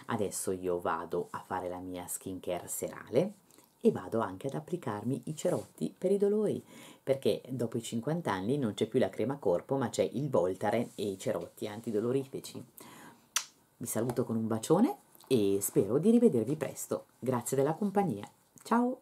Adesso io vado a fare la mia skincare serale e vado anche ad applicarmi i cerotti per i dolori perché dopo i 50 anni non c'è più la crema corpo ma c'è il Voltare e i cerotti antidolorifici. Vi saluto con un bacione e spero di rivedervi presto. Grazie della compagnia. Ciao!